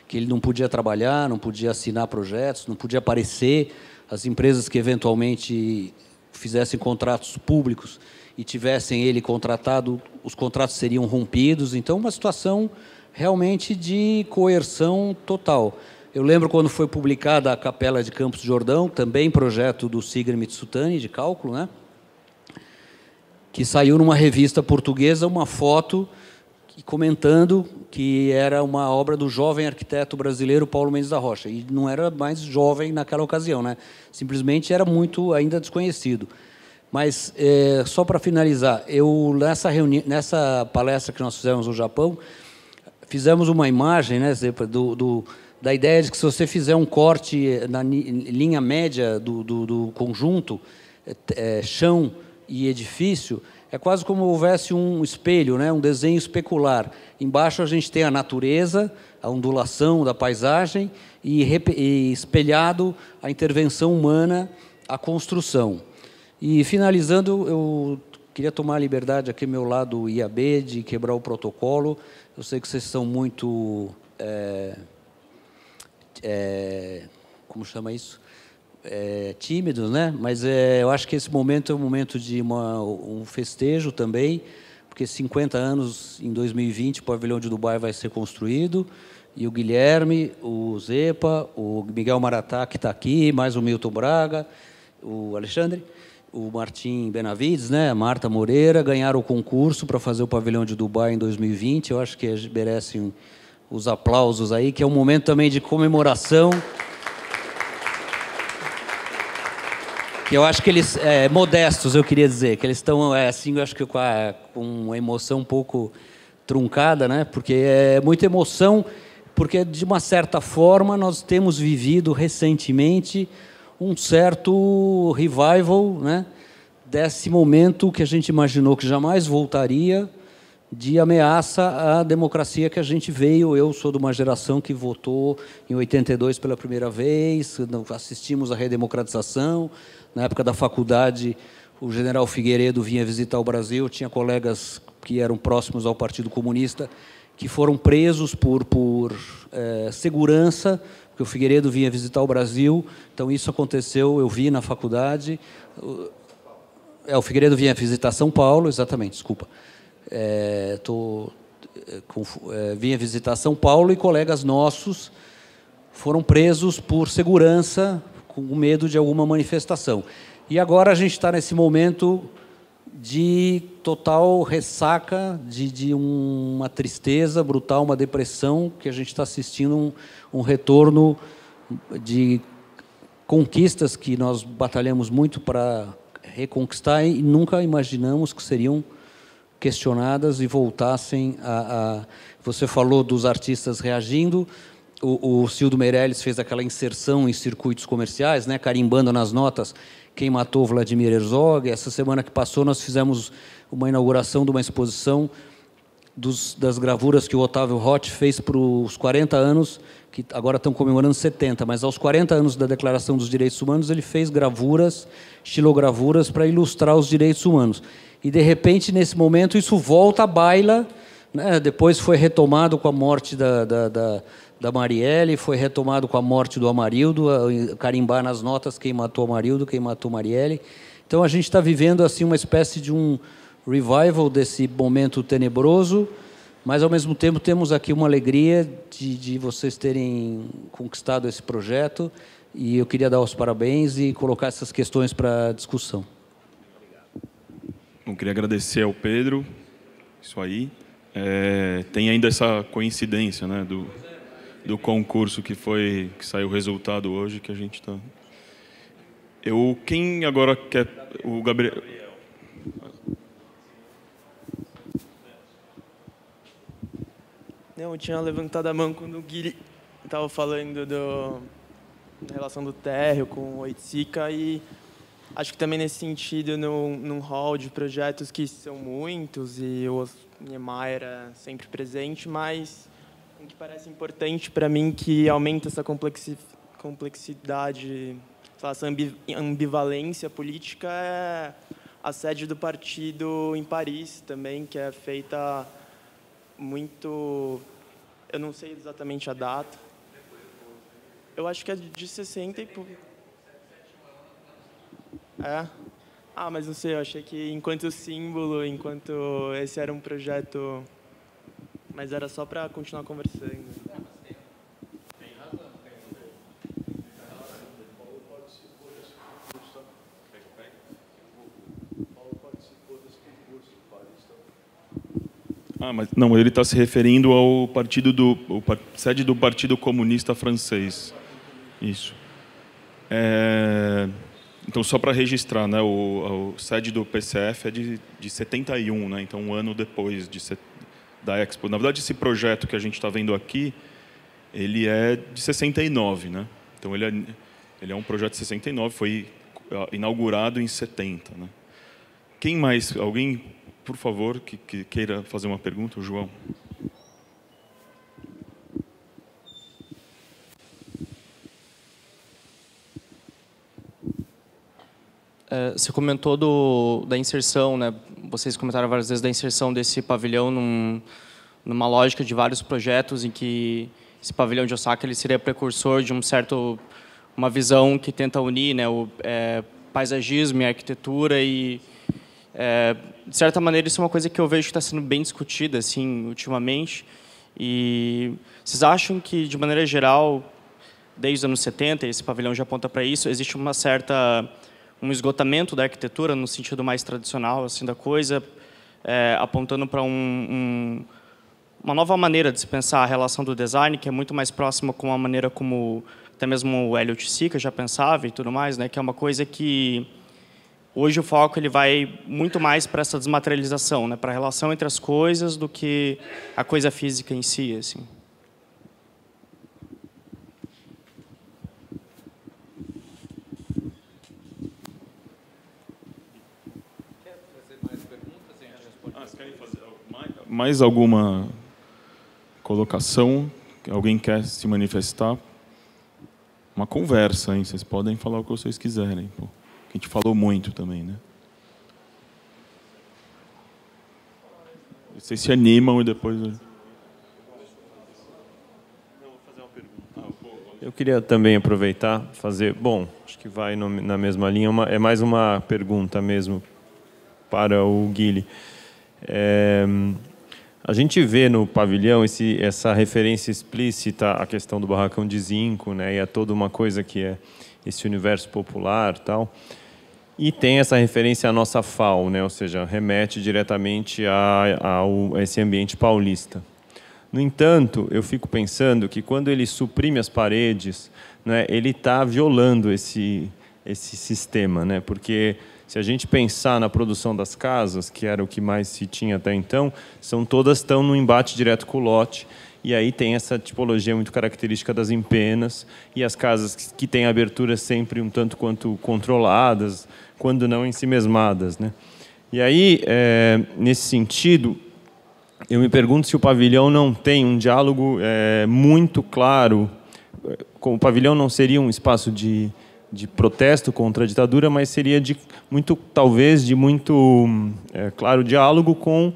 que ele não podia trabalhar, não podia assinar projetos, não podia aparecer as empresas que eventualmente fizessem contratos públicos e tivessem ele contratado, os contratos seriam rompidos. Então, uma situação realmente de coerção total. Eu lembro quando foi publicada a Capela de Campos de Jordão, também projeto do Sigrid Mitsutani, de cálculo, né? que saiu numa revista portuguesa uma foto e comentando que era uma obra do jovem arquiteto brasileiro Paulo Mendes da Rocha. E não era mais jovem naquela ocasião, né? simplesmente era muito ainda desconhecido. Mas, é, só para finalizar, eu nessa, reuni nessa palestra que nós fizemos no Japão, fizemos uma imagem né, do, do da ideia de que se você fizer um corte é, na linha média do, do, do conjunto, é, é chão e edifício, é quase como houvesse um espelho, né? um desenho especular. Embaixo a gente tem a natureza, a ondulação da paisagem e, e espelhado a intervenção humana, a construção. E finalizando, eu queria tomar a liberdade aqui meu lado IAB de quebrar o protocolo. Eu sei que vocês são muito é, é, como chama isso? é, tímidos, né? Mas é, eu acho que esse momento é um momento de uma, um festejo também, porque 50 anos em 2020 o pavilhão de Dubai vai ser construído e o Guilherme, o Zepa, o Miguel Maratá que está aqui, mais o Milton Braga, o Alexandre, o Martim Benavides, né? A Marta Moreira ganharam o concurso para fazer o pavilhão de Dubai em 2020. Eu acho que merecem os aplausos aí, que é um momento também de comemoração. Eu acho que eles, é, modestos, eu queria dizer, que eles estão, é, assim, eu acho que com, a, com uma emoção um pouco truncada, né? Porque é muita emoção, porque de uma certa forma nós temos vivido recentemente um certo revival, né? Desse momento que a gente imaginou que jamais voltaria, de ameaça à democracia que a gente veio. Eu sou de uma geração que votou em 82 pela primeira vez, assistimos à redemocratização. Na época da faculdade, o general Figueiredo vinha visitar o Brasil, tinha colegas que eram próximos ao Partido Comunista que foram presos por, por é, segurança, porque o Figueiredo vinha visitar o Brasil. Então, isso aconteceu, eu vi na faculdade. É, o Figueiredo vinha visitar São Paulo, exatamente, desculpa. É, tô, é, com, é, vinha visitar São Paulo e colegas nossos foram presos por segurança, com medo de alguma manifestação. E agora a gente está nesse momento de total ressaca, de, de uma tristeza brutal, uma depressão, que a gente está assistindo um, um retorno de conquistas que nós batalhamos muito para reconquistar e nunca imaginamos que seriam questionadas e voltassem a, a... Você falou dos artistas reagindo, o, o Cildo Meirelles fez aquela inserção em circuitos comerciais, né, carimbando nas notas quem matou Vladimir Herzog. Essa semana que passou, nós fizemos uma inauguração de uma exposição dos, das gravuras que o Otávio Roth fez para os 40 anos, que agora estão comemorando 70, mas aos 40 anos da Declaração dos Direitos Humanos, ele fez gravuras, estilogravuras, para ilustrar os direitos humanos. E, de repente, nesse momento, isso volta à baila. Né? Depois foi retomado com a morte da, da, da da Marielle, foi retomado com a morte do Amarildo, carimbar nas notas quem matou Amarildo, quem matou Marielle. Então a gente está vivendo assim uma espécie de um revival desse momento tenebroso, mas ao mesmo tempo temos aqui uma alegria de, de vocês terem conquistado esse projeto e eu queria dar os parabéns e colocar essas questões para discussão. Eu queria agradecer ao Pedro, isso aí. É, tem ainda essa coincidência, né, do do concurso que foi que saiu o resultado hoje que a gente está. Eu quem agora quer o Gabriel Não, eu tinha levantado a mão quando o Guiri estava falando do, da relação do térreo com o Oiticica e acho que também nesse sentido, num, num hall de projetos que são muitos e o Niemeyer é sempre presente, mas que parece importante para mim que aumenta essa complexi complexidade, lá, essa ambi ambivalência política é a sede do partido em Paris também, que é feita muito. Eu não sei exatamente a data. Eu acho que é de 60 e pouco. É? Ah, mas não sei, eu achei que enquanto símbolo, enquanto esse era um projeto mas era só para continuar conversando. Ah, mas não, ele está se referindo ao partido do o, sede do Partido Comunista Francês. Isso. É, então, só para registrar, né, o, o, sede do PCF é de, de 71, né, então um ano depois de 71 da Expo. Na verdade, esse projeto que a gente está vendo aqui, ele é de 69, né? Então, ele é, ele é um projeto de 69, foi ah, inaugurado em 70, né? Quem mais? Alguém, por favor, que, que queira fazer uma pergunta? O João. É, você comentou do, da inserção né, vocês comentaram várias vezes da inserção desse pavilhão num, numa lógica de vários projetos em que esse pavilhão de Osaka ele seria precursor de um certo uma visão que tenta unir né, o é, paisagismo e a arquitetura e é, de certa maneira isso é uma coisa que eu vejo que está sendo bem discutida assim ultimamente e vocês acham que de maneira geral desde os anos 70 esse pavilhão já aponta para isso existe uma certa um esgotamento da arquitetura no sentido mais tradicional assim da coisa, é, apontando para um, um, uma nova maneira de se pensar a relação do design, que é muito mais próxima com a maneira como até mesmo o Elliot Sica já pensava e tudo mais, né? Que é uma coisa que hoje o foco ele vai muito mais para essa desmaterialização, né? Para a relação entre as coisas do que a coisa física em si, assim. mais alguma colocação? Alguém quer se manifestar? Uma conversa, hein? Vocês podem falar o que vocês quiserem. Pô. A gente falou muito também, né? Vocês se animam e depois. Eu queria também aproveitar, fazer. Bom, acho que vai no, na mesma linha. Uma, é mais uma pergunta mesmo para o Guilherme. É, a gente vê no pavilhão esse, essa referência explícita à questão do barracão de zinco, né, e a é toda uma coisa que é esse universo popular tal. E tem essa referência à nossa FAO, né, ou seja, remete diretamente a, a, a esse ambiente paulista. No entanto, eu fico pensando que quando ele suprime as paredes, né, ele está violando esse, esse sistema, né, porque se a gente pensar na produção das casas, que era o que mais se tinha até então, são todas estão no embate direto com o lote. E aí tem essa tipologia muito característica das empenas e as casas que têm aberturas sempre um tanto quanto controladas, quando não em si mesmadas, né? E aí, é, nesse sentido, eu me pergunto se o pavilhão não tem um diálogo é, muito claro. É, o pavilhão não seria um espaço de de protesto contra a ditadura, mas seria de muito, talvez, de muito hum, é, claro diálogo com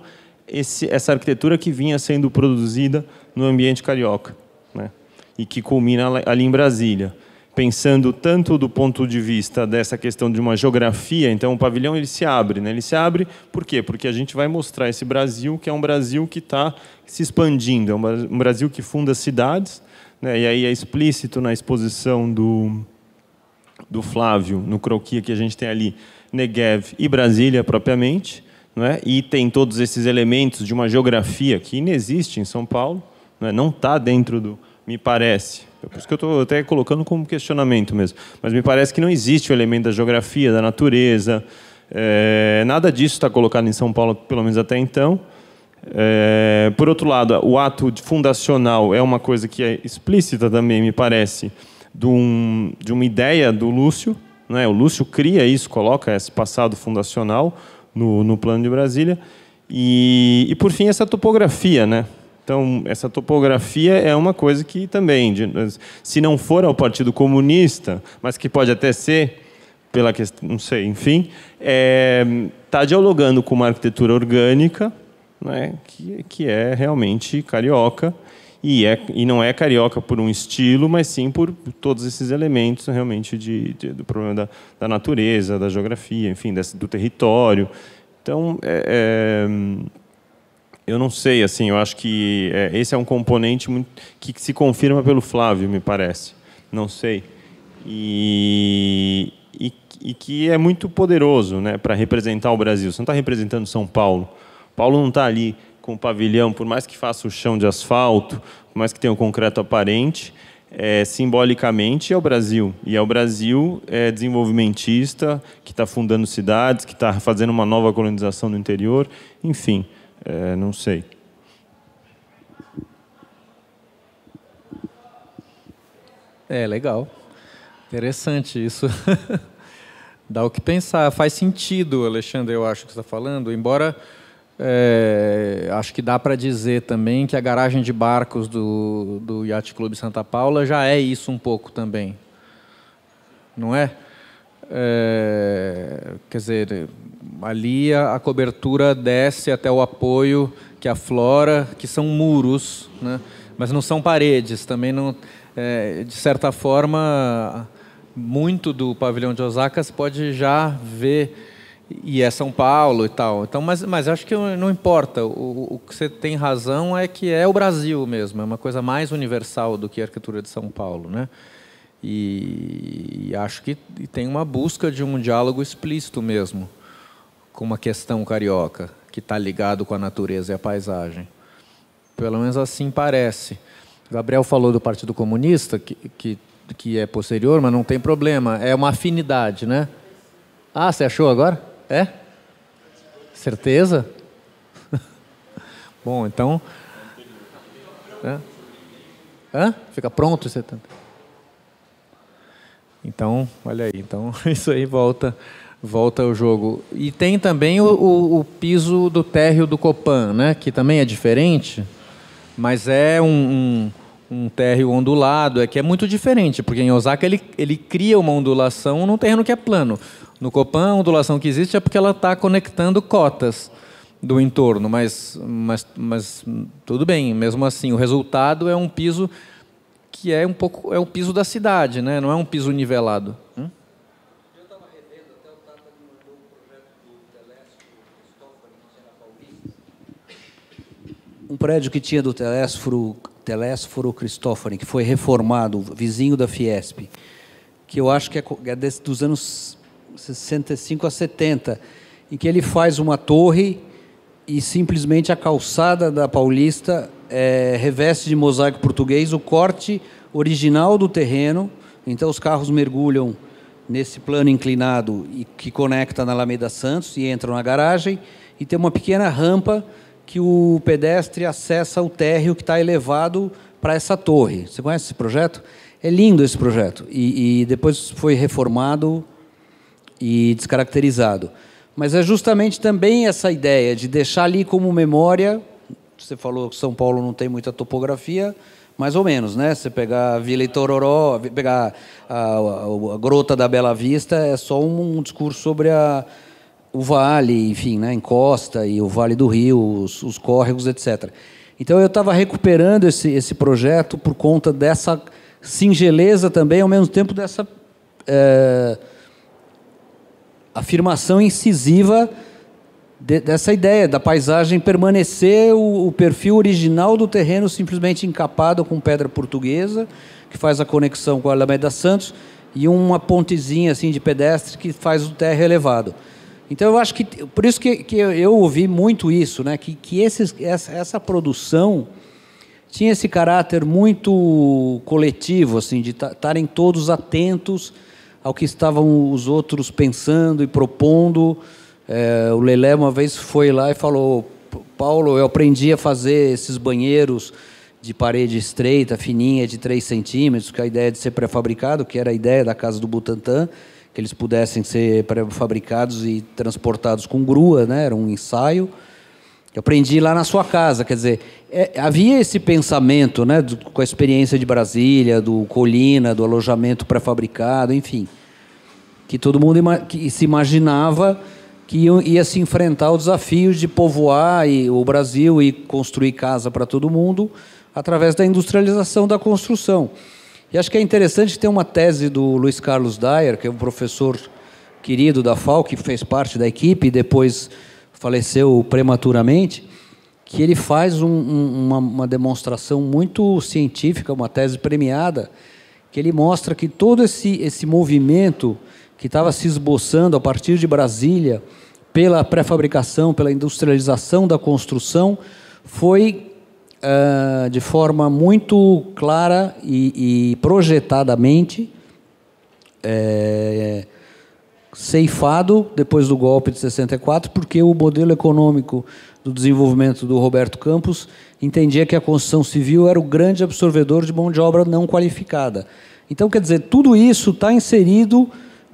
esse, essa arquitetura que vinha sendo produzida no ambiente carioca, né? E que culmina ali em Brasília, pensando tanto do ponto de vista dessa questão de uma geografia. Então, o pavilhão ele se abre, né? Ele se abre por quê? Porque a gente vai mostrar esse Brasil que é um Brasil que está se expandindo, é um Brasil que funda cidades, né? E aí é explícito na exposição do do Flávio no croquis que a gente tem ali Negev e Brasília propriamente, é e tem todos esses elementos de uma geografia que inexiste em São Paulo, é? não está dentro do, me parece, é por isso que eu estou até colocando como questionamento mesmo, mas me parece que não existe o elemento da geografia, da natureza, é, nada disso está colocado em São Paulo, pelo menos até então. É, por outro lado, o ato fundacional é uma coisa que é explícita também, me parece, de, um, de uma ideia do Lúcio. Né? O Lúcio cria isso, coloca esse passado fundacional no, no plano de Brasília. E, e por fim, essa topografia, né? Então, essa topografia é uma coisa que também, se não for ao Partido Comunista, mas que pode até ser, pela questão, não sei, enfim, está é, tá dialogando com uma arquitetura orgânica, né, que, que é realmente carioca, e, é, e não é carioca por um estilo, mas sim por todos esses elementos realmente de, de do problema da, da, natureza, da geografia, enfim, desse, do território. Então, é, é, eu não sei, assim, eu acho que é, esse é um componente muito, que se confirma pelo Flávio, me parece. Não sei. E, e, e que é muito poderoso né, para representar o Brasil. Você não está representando São Paulo. Paulo não está ali com o pavilhão, por mais que faça o chão de asfalto, por mais que tenha o concreto aparente, é, simbolicamente é o Brasil. E é o Brasil é, desenvolvimentista, que está fundando cidades, que está fazendo uma nova colonização no interior, enfim, é, não sei. É, legal. Interessante isso. Dá o que pensar. Faz sentido, Alexandre, eu acho que você está falando, embora é, acho que dá para dizer também que a garagem de barcos do, do Yacht Clube Santa Paula já é isso um pouco também. Não é? é quer dizer, ali a, a, cobertura desce até o apoio que aflora, que são muros, né? mas não são paredes. Também não, é, de certa forma, muito do pavilhão de Osaka se pode já ver e é São Paulo e tal. Então, mas, mas acho que não importa. O, o, que você tem razão é que é o Brasil mesmo. É uma coisa mais universal do que a arquitetura de São Paulo, né? E, e acho que tem uma busca de um diálogo explícito mesmo com uma questão carioca que está ligado com a natureza e a paisagem. Pelo menos assim parece. Gabriel falou do Partido Comunista que, que que é posterior, mas não tem problema. É uma afinidade, né? Ah, você achou agora? É? Certeza? Bom, então. É? Hã? Fica pronto o 70. Tá- então, olha aí. Então, isso aí volta volta o jogo. E tem também o, o, o, piso do térreo do Copan, né? que também é diferente, mas é um, um, um, térreo ondulado, é que é muito diferente, porque em Osaka ele, ele cria uma ondulação num terreno que é plano. No Copan, a ondulação que existe é porque ela está conectando cotas do entorno, mas, mas, mas tudo bem, mesmo assim, o resultado é um piso que é um pouco é o piso da cidade, né? não é um piso nivelado. Hum? Eu estava revendo, até o um que tinha Um prédio que tinha do Telesforo, Telesforo Cristófani, que foi reformado, vizinho da Fiesp, que eu acho que é, é dos anos 65 a 70, em que ele faz uma torre e simplesmente a calçada da Paulista é, reveste de mosaico português o corte original do terreno. Então os carros mergulham nesse plano inclinado e que conecta na Alameda Santos e entram na garagem e tem uma pequena rampa que o pedestre acessa o térreo que está elevado para essa torre. Você conhece esse projeto? É lindo esse projeto e, e depois foi reformado e descaracterizado. Mas é justamente também essa ideia de deixar ali como memória. Você falou que São Paulo não tem muita topografia, mais ou menos, né? Você pegar a Vila Itororó, pegar a, a, a Grota da Bela Vista, é só um, um discurso sobre a, o vale, enfim, né? Encosta e o Vale do Rio, os, os córregos, etc. Então eu estava recuperando esse, esse projeto por conta dessa singeleza também, ao mesmo tempo dessa. É, afirmação incisiva de, dessa ideia da paisagem permanecer o, o, perfil original do terreno simplesmente encapado com pedra portuguesa, que faz a conexão com a Alameda Santos, e uma pontezinha assim de pedestre que faz o terra elevado. Então eu acho que por isso que, que eu ouvi muito isso, né? Que, que esses, essa, essa produção tinha esse caráter muito coletivo, assim, de estarem todos atentos ao que estavam os outros pensando e propondo. É, o Lelé uma vez foi lá e falou: Paulo, eu aprendi a fazer esses banheiros de parede estreita, fininha, de 3 centímetros, que a ideia de ser pré-fabricado, que era a ideia da casa do Butantan, que eles pudessem ser pré-fabricados e transportados com grua, né? era um ensaio. Eu aprendi lá na sua casa, quer dizer, é, havia esse pensamento, né, do, com a experiência de Brasília, do Colina, do alojamento pré-fabricado, enfim, que todo mundo ima que se imaginava que ia, ia se enfrentar o desafio de povoar e, o Brasil e construir casa para todo mundo através da industrialização da construção. E acho que é interessante ter uma tese do Luiz Carlos Dyer, que é um professor querido da FAO, que fez parte da equipe e depois faleceu prematuramente, que ele faz um, um, uma, uma demonstração muito científica, uma tese premiada, que ele mostra que todo esse, esse movimento que estava se esboçando a partir de Brasília, pela pré-fabricação, pela industrialização da construção, foi uh, de forma muito clara e, e projetadamente. É, ceifado depois do golpe de 64, porque o modelo econômico do desenvolvimento do Roberto Campos entendia que a construção civil era o grande absorvedor de mão de obra não qualificada. Então, quer dizer, tudo isso está inserido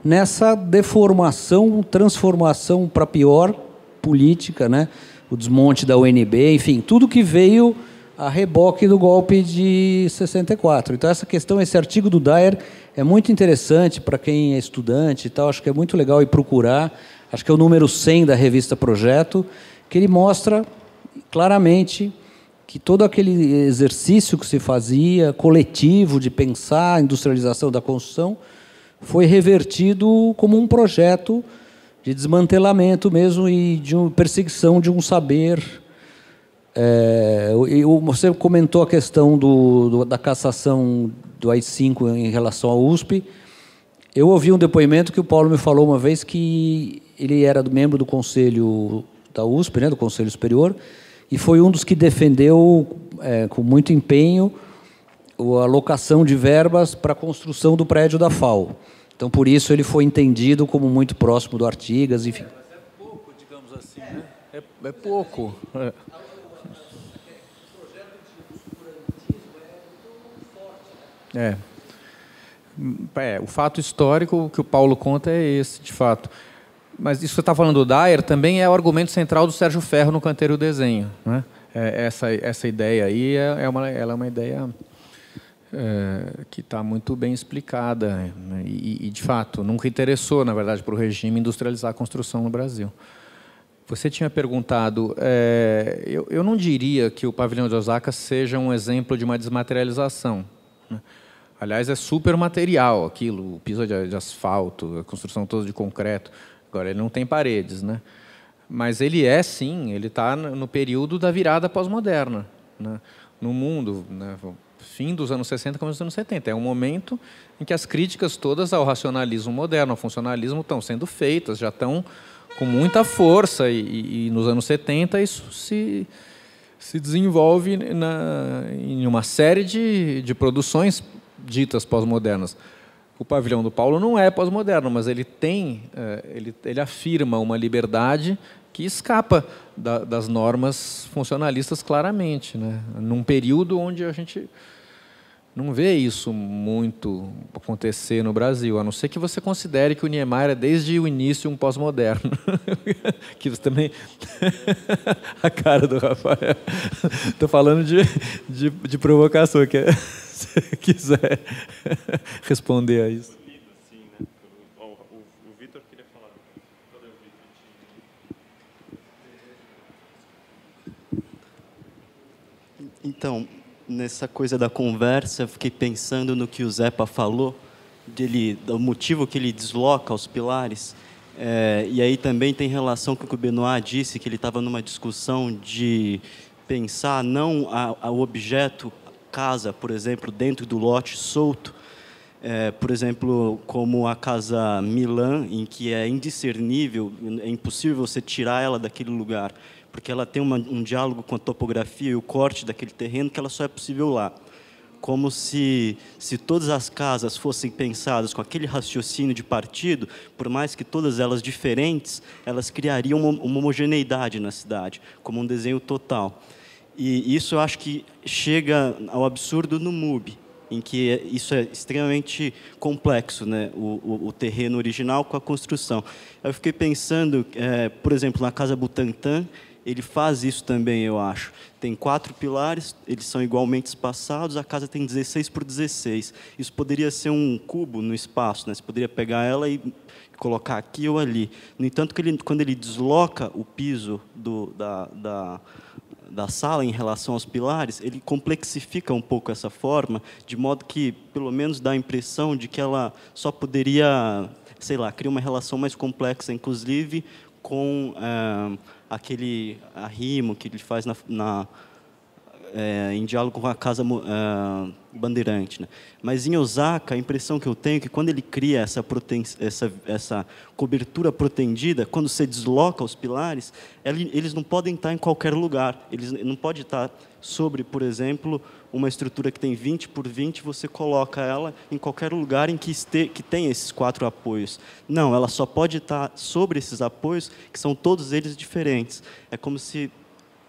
nessa deformação, transformação para pior política, né? o desmonte da UNB, enfim, tudo que veio a reboque do golpe de 64. Então, essa questão, esse artigo do Dyer é muito interessante para quem é estudante e tal. Acho que é muito legal ir procurar. Acho que é o número 100 da revista Projeto, que ele mostra claramente que todo aquele exercício que se fazia, coletivo, de pensar a industrialização da construção, foi revertido como um projeto de desmantelamento mesmo e de perseguição de um saber é, você comentou a questão do, do, da cassação do AI-5 em relação ao USP. Eu ouvi um depoimento que o Paulo me falou uma vez que ele era membro do conselho da USP, né, do Conselho Superior, e foi um dos que defendeu é, com muito empenho a alocação de verbas para a construção do prédio da FAO. Então, por isso, ele foi entendido como muito próximo do Artigas. Enfim. É, mas é pouco, digamos assim. Né? É, é pouco. É. É. Hum, é. O fato histórico que o Paulo conta é esse, de fato. Mas isso que você está falando do Dyer também é o argumento central do Sérgio Ferro no Canteiro Desenho. Né? É, essa, essa ideia aí é, é, uma, ela é uma ideia é, que está muito bem explicada. Né? E, e, de fato, nunca interessou, na verdade, para o regime industrializar a construção no Brasil. Você tinha perguntado, é, eu, eu não diria que o pavilhão de Osaka seja um exemplo de uma desmaterialização. Né? Aliás, é super material aquilo, o piso de, de asfalto, a construção toda de concreto. Agora, ele não tem paredes, né? Mas ele é, sim, ele está no período da virada pós-moderna. Né? No mundo, né? fim dos anos 60, começo dos anos 70. É um momento em que as críticas todas ao racionalismo moderno, ao funcionalismo, estão sendo feitas, já estão com muita força. E, e, e nos anos 70 isso se, se desenvolve na, em uma série de, de produções ditas pós-modernas. O pavilhão do Paulo não é pós-moderno, mas ele tem, é, ele, ele afirma uma liberdade que escapa da, das normas funcionalistas claramente, né? Num período onde a gente não vê isso muito acontecer no Brasil, a não ser que você considere que o Niemeyer é desde o início um pós-moderno. que você também. a cara do Rafael. Estou falando de, de, de provocação. Que é você quiser responder a isso. Então, nessa coisa da conversa, eu fiquei pensando no que o Zepa falou, dele, do motivo que ele desloca os pilares. É, e aí também tem relação com o que o Benoit disse, que ele estava numa discussão de pensar não a, o objeto casa, por exemplo, dentro do lote solto, é, por exemplo, como a casa Milan, em que é indiscernível, é impossível você tirar ela daquele lugar, porque ela tem uma, um diálogo com a topografia e o corte daquele terreno que ela só é possível lá. Como se, se todas as casas fossem pensadas com aquele raciocínio de partido, por mais que todas elas diferentes, elas criariam uma, uma homogeneidade na cidade, como um desenho total. E isso eu acho que chega ao absurdo no MUBI, em que isso é extremamente complexo, né? o, o, o terreno original com a construção. Eu fiquei pensando, é, por exemplo, na Casa Butantan, ele faz isso também, eu acho. Tem quatro pilares, eles são igualmente espaçados, a casa tem 16 por 16. Isso poderia ser um cubo no espaço, né? você poderia pegar ela e colocar aqui ou ali. No entanto, ele, quando ele desloca o piso do, da, da, da sala em relação aos pilares, ele complexifica um pouco essa forma, de modo que, pelo menos, dá a impressão de que ela só poderia, sei lá, criar uma relação mais complexa, inclusive com eh, aquele arrimo que ele faz na, na é, em diálogo com a casa uh, bandeirante. Né? Mas em Osaka, a impressão que eu tenho é que quando ele cria essa, essa, essa cobertura protendida, quando você desloca os pilares, ele, eles não podem estar em qualquer lugar. Eles não podem estar sobre, por exemplo, uma estrutura que tem 20 por 20, você coloca ela em qualquer lugar em que, este, que tem esses quatro apoios. Não, ela só pode estar sobre esses apoios, que são todos eles diferentes. É como se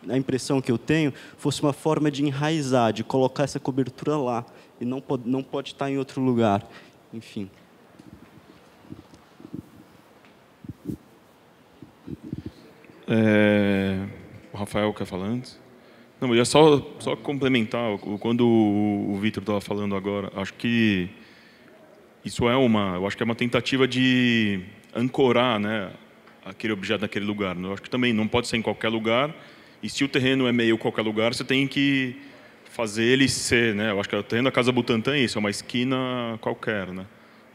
a impressão que eu tenho, fosse uma forma de enraizar, de colocar essa cobertura lá e não pode, não pode estar em outro lugar. Enfim. É, o Rafael quer falar antes? Não, eu ia só, só complementar. Quando o, o Vitor estava falando agora, acho que isso é uma, eu acho que é uma tentativa de ancorar, né, aquele objeto naquele lugar. Né? Eu acho que também não pode ser em qualquer lugar, e se o terreno é meio qualquer lugar, você tem que fazer ele ser, né? Eu acho que o terreno da Casa Butantã é isso, é uma esquina qualquer, né?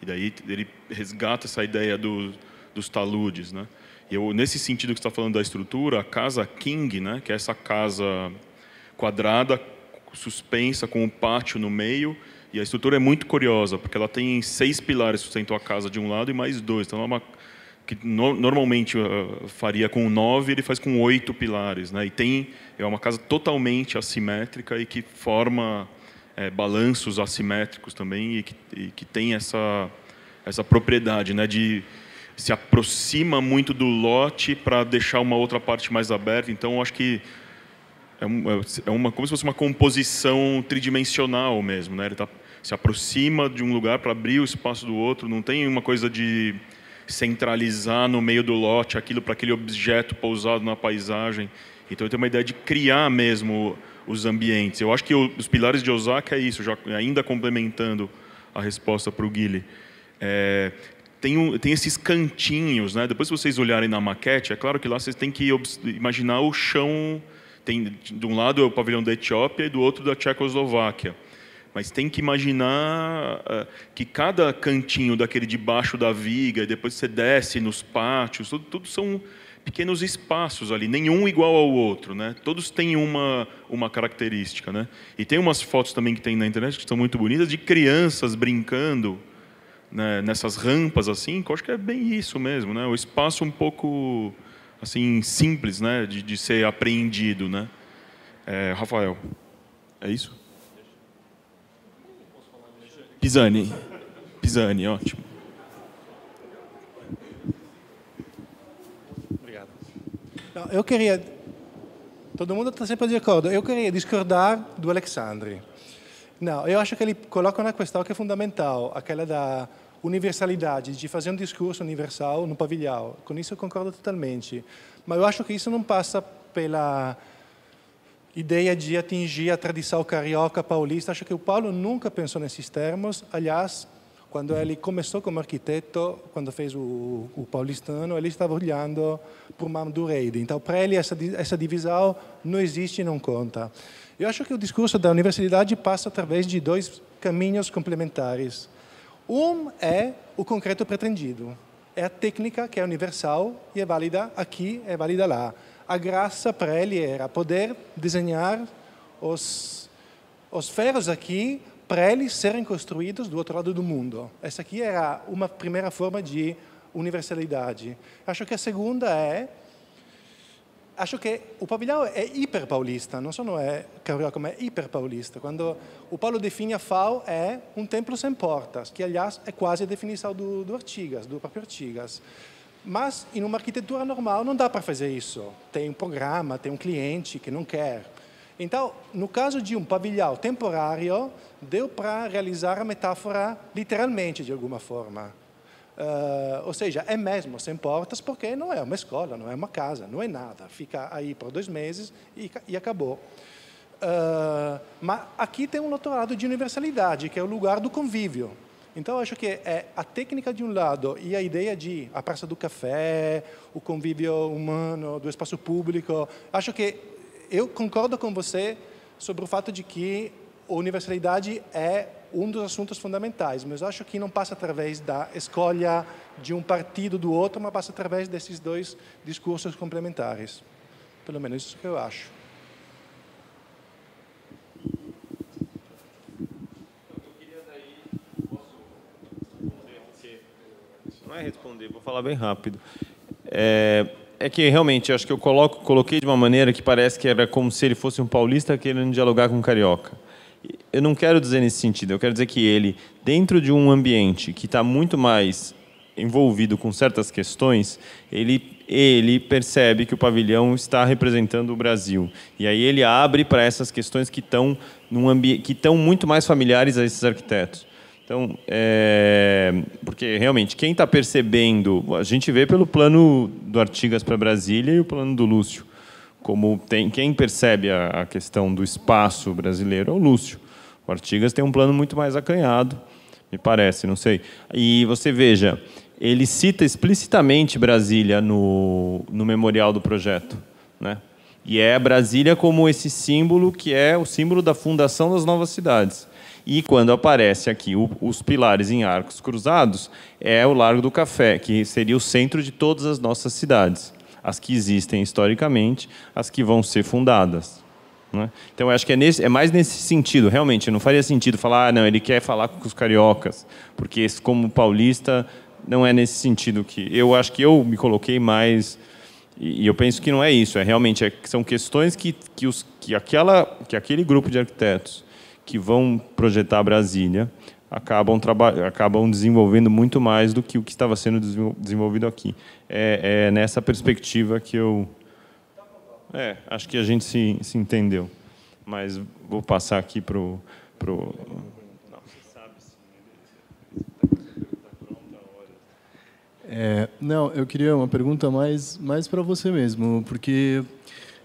E daí ele resgata essa ideia do, dos taludes, né? E eu, nesse sentido que você está falando da estrutura, a casa King, né? Que é essa casa quadrada, suspensa, com um pátio no meio. E a estrutura é muito curiosa, porque ela tem seis pilares que sustentam a casa de um lado e mais dois. Então, é uma que no, normalmente uh, faria com nove, ele faz com oito pilares, né? E tem é uma casa totalmente assimétrica e que forma é, balanços assimétricos também e que, e que tem essa essa propriedade, né? De se aproxima muito do lote para deixar uma outra parte mais aberta. Então, acho que é, é é uma, como se fosse uma composição tridimensional mesmo, né? Ele tá, se aproxima de um lugar para abrir o espaço do outro. Não tem uma coisa de centralizar no meio do lote aquilo para aquele objeto pousado na paisagem. Então, eu tenho uma ideia de criar mesmo os ambientes. Eu acho que os pilares de Osaka é isso, já, ainda complementando a resposta para o Guilherme É, tem, um, tem esses cantinhos, né? Depois, se vocês olharem na maquete, é claro que lá vocês têm que imaginar o chão. Tem, de um lado é o pavilhão da Etiópia e do outro da Tchecoslováquia mas tem que imaginar eh, que cada cantinho daquele debaixo da viga, depois você desce nos pátios, tudo, tudo são pequenos espaços ali, nenhum igual ao outro, né? Todos têm uma uma característica, né? E tem umas fotos também que tem na internet que são muito bonitas de crianças brincando né, nessas rampas assim, que eu acho que é bem isso mesmo, né? O espaço um pouco assim simples, né? De, de ser apreendido, né? É, Rafael, é isso? Pisani. Pisani, ótimo. Obrigado. Não, eu queria. Todo mundo está sempre de acordo. Eu queria discordar do Alexandre. Não, eu acho que ele coloca uma questão que é fundamental, aquela da universalidade, de fazer um discurso universal no pavilhão. Com isso eu concordo totalmente. Mas eu acho que isso não passa pela ideia de atingir a tradição carioca paulista. Acho que o Paulo nunca pensou nesses termos. Aliás, quando ele começou como arquiteto, quando fez o, o paulistano, ele estava olhando para o Mamdureide. Então, para ele, essa, essa divisão não existe e não conta. Eu acho que o discurso da universidade passa através de dois caminhos complementares. Um é o concreto pretendido. É a técnica que é universal e é válida aqui, é válida lá a graça para ele era poder desenhar os, os ferros aqui para eles serem construídos do outro lado do mundo. Essa aqui era uma primeira forma de universalidade. Acho que a segunda é acho que o pavilhão é hiperpaulista, não só não é carioca, mas é hiperpaulista. Quando o Paulo define a FAO é um templo sem portas, que, aliás, é quase a definição do, do Artigas, do próprio Artigas. Mas em uma arquitetura normal não dá para fazer isso. Tem um programa, tem um cliente que não quer. Então, no caso de um pavilhão temporário, deu para realizar a metáfora literalmente, de alguma forma. Uh, ou seja, é mesmo sem portas, porque não é uma escola, não é uma casa, não é nada. Fica aí por dois meses e, e acabou. Uh, mas aqui tem um lado de universalidade, que é o lugar do convívio. Então, acho que é a técnica de um lado e a ideia de a praça do café, o convívio humano, do espaço público. Acho que eu concordo com você sobre o fato de que a universalidade é um dos assuntos fundamentais, mas acho que não passa através da escolha de um partido do outro, mas passa através desses dois discursos complementares. Pelo menos isso que eu acho. não é responder, vou falar bem rápido. É, é que realmente acho que eu coloco, coloquei de uma maneira que parece que era como se ele fosse um paulista querendo dialogar com um carioca. Eu não quero dizer nesse sentido, eu quero dizer que ele, dentro de um ambiente que está muito mais envolvido com certas questões, ele, ele percebe que o pavilhão está representando o Brasil. E aí ele abre para essas questões que estão, que estão muito mais familiares a esses arquitetos. Então, é, porque realmente, quem está percebendo, a gente vê pelo plano do Artigas para Brasília e o plano do Lúcio, como tem quem percebe a, a questão do espaço brasileiro é o Lúcio. O Artigas tem um plano muito mais acanhado, me parece, não sei. E você veja, ele cita explicitamente Brasília no, no memorial do projeto, né? E é Brasília como esse símbolo que é o símbolo da fundação das novas cidades. E quando aparece aqui o, os pilares em arcos cruzados, é o Largo do Café, que seria o centro de todas as nossas cidades, as que existem historicamente, as que vão ser fundadas. Né? Então, eu acho que é, nesse, é, mais nesse sentido, realmente. Não faria sentido falar, ah, não, ele quer falar com os cariocas, porque como paulista, não é nesse sentido que. Eu acho que eu me coloquei mais. E, eu penso que não é isso, é realmente é, são questões que, que, os, que, aquela, que aquele grupo de arquitetos que vão projetar Brasília acabam, acabam desenvolvendo muito mais do que o que estava sendo desenvolvido aqui. É, é nessa perspectiva que eu... É, acho que a gente se, se entendeu. Mas vou passar aqui para o... Pro... É, não, eu queria uma pergunta mais, mais para você mesmo, porque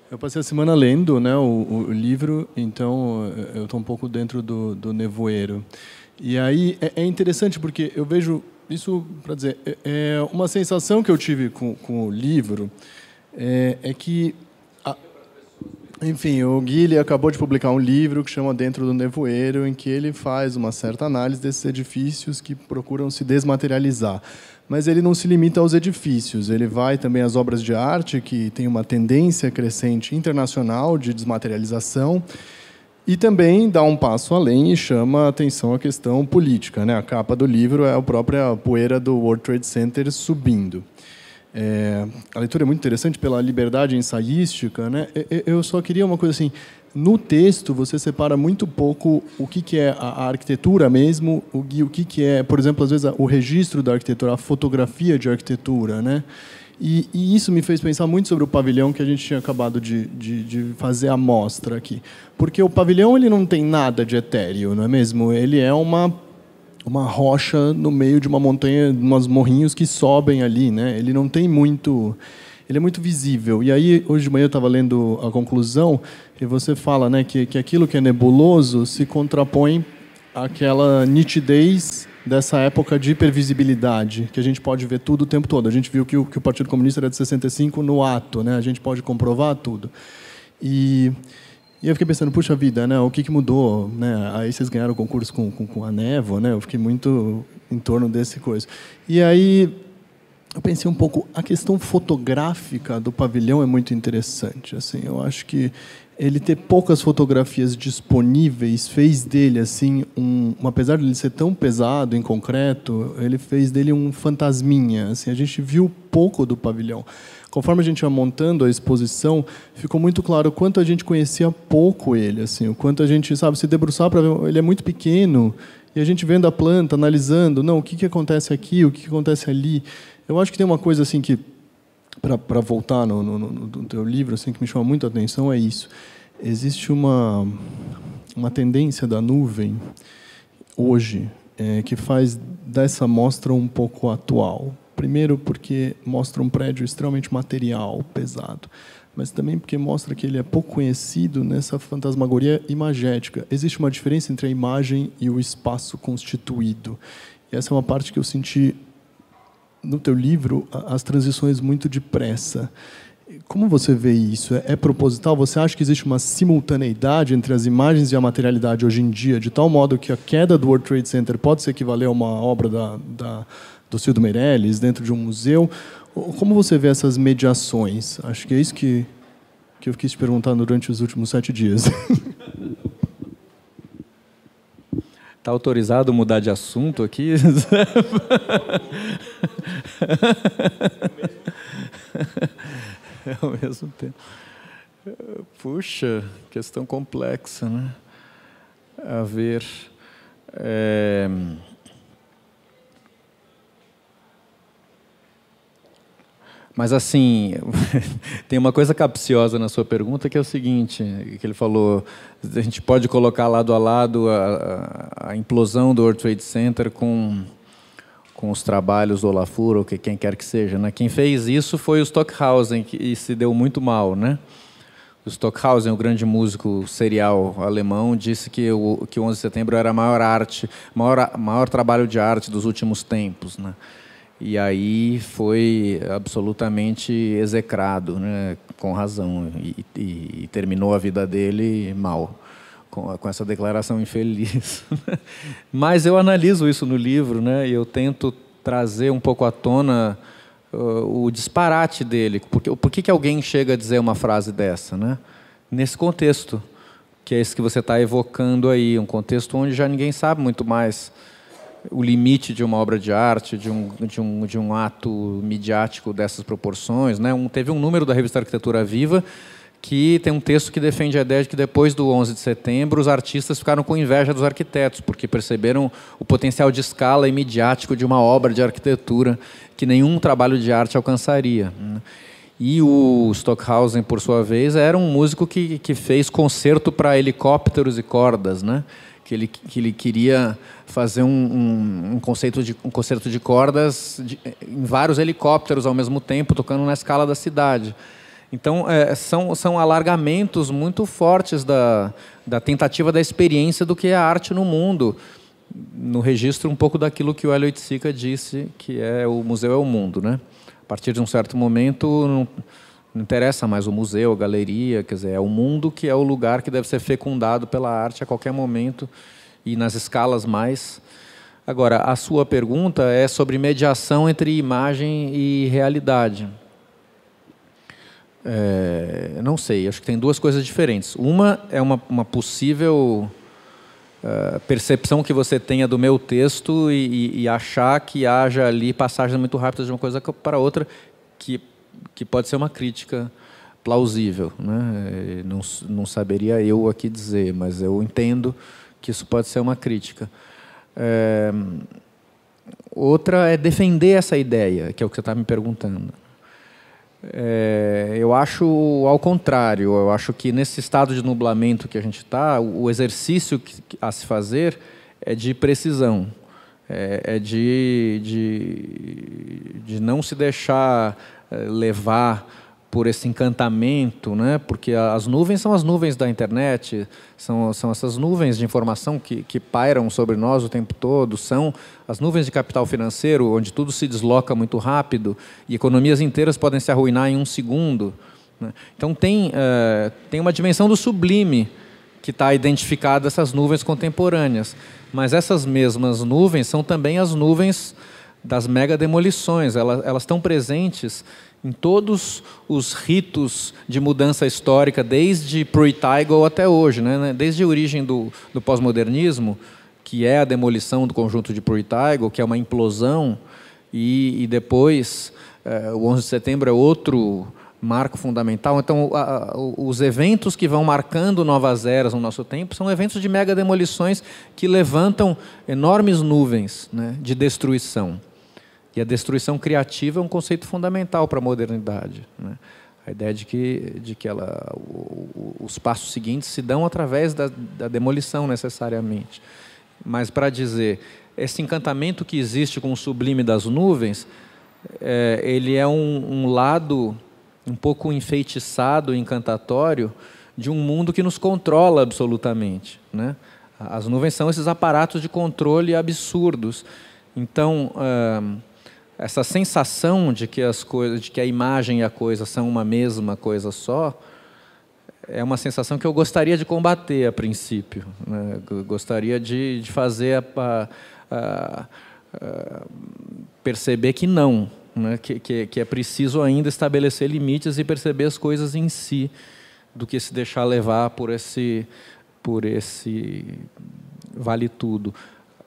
eu passei a semana lendo né, o, o livro, então eh, eu estou um pouco dentro do, do nevoeiro. E aí é, é interessante porque eu vejo isso para dizer é, é uma sensação que eu tive com, com o livro é, é que a, enfim o Guilherme acabou de publicar um livro que chama Dentro do Nevoeiro em que ele faz uma certa análise desses edifícios que procuram se desmaterializar mas ele não se limita aos edifícios, ele vai também às obras de arte, que tem uma tendência crescente internacional de desmaterialização, e também dá um passo além e chama a atenção à questão política. Né? A capa do livro é a própria poeira do World Trade Center subindo. É, a leitura é muito interessante pela liberdade ensaística. Né? Eu só queria uma coisa assim no texto você separa muito pouco o que, que é a arquitetura mesmo o que, que é, por exemplo, às vezes o registro da arquitetura, a fotografia de arquitetura, né? E, e, isso me fez pensar muito sobre o pavilhão que a gente tinha acabado de, de, de, fazer a mostra aqui. Porque o pavilhão ele não tem nada de etéreo, não é mesmo? Ele é uma, uma rocha no meio de uma montanha, umas morrinhos que sobem ali, né? Ele não tem muito ele é muito visível. E aí, hoje de manhã eu estava lendo a conclusão, e você fala né, que, que aquilo que é nebuloso se contrapõe àquela nitidez dessa época de hipervisibilidade, que a gente pode ver tudo o tempo todo. A gente viu que o, que o Partido Comunista era de 65 no ato, né? a gente pode comprovar tudo. E, e eu fiquei pensando, puxa vida, né? o que, que mudou? Né? Aí vocês ganharam o concurso com, com, com a névoa, né? eu fiquei muito em torno desse coisa. E aí eu pensei um pouco a questão fotográfica do pavilhão é muito interessante. Assim, eu acho que ele ter poucas fotografias disponíveis fez dele assim um, apesar de ele ser tão pesado em concreto, ele fez dele um fantasminha. Assim, a gente viu pouco do pavilhão. Conforme a gente ia montando a exposição, ficou muito claro o quanto a gente conhecia pouco ele, assim, o quanto a gente sabe se debruçar para ver. Ele é muito pequeno e a gente vendo a planta, analisando, não, o que que acontece aqui, o que, que acontece ali. Eu acho que tem uma coisa assim que, para voltar no, no, no, teu livro, assim que me chama muito a atenção é isso. Existe uma uma tendência da nuvem hoje é, que faz dessa mostra um pouco atual. Primeiro porque mostra um prédio extremamente material, pesado, mas também porque mostra que ele é pouco conhecido nessa fantasmagoria imagética. Existe uma diferença entre a imagem e o espaço constituído. E essa é uma parte que eu senti no teu livro as transições muito depressa. Como você vê isso? É, é, proposital? Você acha que existe uma simultaneidade entre as imagens e a materialidade hoje em dia, de tal modo que a queda do World Trade Center pode se equivaler a uma obra da, da do Cildo Meirelles dentro de um museu? Como você vê essas mediações? Acho que é isso que, que eu fiquei te perguntando durante os últimos sete dias. Está autorizado mudar de assunto aqui? é ao mesmo tempo. Puxa, questão complexa, né? A ver. É... Mas assim, tem uma coisa capciosa na sua pergunta que é o seguinte, que ele falou, a gente pode colocar lado a lado a, a, a implosão do World Trade Center com com os trabalhos do Olafur ou que quem quer que seja, né? Quem fez isso foi o Stockhausen que, e se deu muito mal, né? O Stockhausen, o grande músico serial alemão, disse que o que o 11 de setembro era a maior arte, maior maior trabalho de arte dos últimos tempos, né? e aí foi absolutamente execrado, né, com razão, e, e, e terminou a vida dele mal, com, com essa declaração infeliz. Mas eu analiso isso no livro, né, e eu tento trazer um pouco à tona uh, o disparate dele, porque por que, que alguém chega a dizer uma frase dessa, né? Nesse contexto, que é esse que você está evocando aí, um contexto onde já ninguém sabe muito mais o limite de uma obra de arte, de um, de um, de um ato midiático dessas proporções. Né? Um, teve um número da revista Arquitetura Viva que tem um texto que defende a ideia de que depois do 11 de setembro os artistas ficaram com inveja dos arquitetos, porque perceberam o potencial de escala e midiático de uma obra de arquitetura que nenhum trabalho de arte alcançaria. Né? E o Stockhausen, por sua vez, era um músico que, que fez concerto para helicópteros e cordas, né? que ele, que ele queria fazer um, um, um conceito de, um concerto de cordas de, em vários helicópteros ao mesmo tempo, tocando na escala da cidade. Então, é, são, são alargamentos muito fortes da, da tentativa da experiência do que é a arte no mundo, no registro um pouco daquilo que o Elliot Itzica disse, que é o museu é o mundo. Né? A partir de um certo momento... Não, não interessa mais o museu, a galeria, quer dizer, é o mundo que é o lugar que deve ser fecundado pela arte a qualquer momento e nas escalas mais. Agora, a sua pergunta é sobre mediação entre imagem e realidade. É, não sei, acho que tem duas coisas diferentes. Uma é uma, uma possível uh, percepção que você tenha do meu texto e, e, e achar que haja ali passagens muito rápidas de uma coisa para outra, que que pode ser uma crítica plausível. Né? Eh, não, não saberia eu aqui dizer, mas eu entendo que isso pode ser uma crítica. É, outra é defender essa ideia, que é o que você está me perguntando. É, eu acho ao contrário, eu acho que nesse estado de nublamento que a gente está, o exercício a se fazer é de precisão, é, é de, de, de não se deixar eh, levar por esse encantamento, né? porque as nuvens são as nuvens da internet, são, são essas nuvens de informação que, que pairam sobre nós o tempo todo, são as nuvens de capital financeiro, onde tudo se desloca muito rápido e economias inteiras podem se arruinar em um segundo. Né? Então, tem, eh, tem uma dimensão do sublime que está identificada essas nuvens contemporâneas, mas essas mesmas nuvens são também as nuvens das mega demolições. Elas, elas estão presentes em todos os ritos de mudança histórica, desde Pruitt-Igoe até hoje, né? desde a origem do, do pós-modernismo, que é a demolição do conjunto de Pruitt-Igoe, que é uma implosão, e, e depois eh, o 11 de setembro é outro marco fundamental. Então, a, os eventos que vão marcando novas eras no nosso tempo são eventos de mega demolições que levantam enormes nuvens né, de destruição. E a destruição criativa é um conceito fundamental para a modernidade. Né? A ideia de que, de que ela, o, o, os passos seguintes se dão através da, da demolição, necessariamente. Mas para dizer, esse encantamento que existe com o sublime das nuvens, é, ele é um, um lado um pouco enfeitiçado, encantatório, de um mundo que nos controla absolutamente. Né? As nuvens são esses aparatos de controle absurdos. Então, essa sensação de que as coisas, de que a imagem e a coisa são uma mesma coisa só, é uma sensação que eu gostaria de combater a princípio. Né? Gostaria de, de fazer a, a, a, perceber que não, né? que, que, que é preciso ainda estabelecer limites e perceber as coisas em si, do que se deixar levar por esse, por esse vale tudo.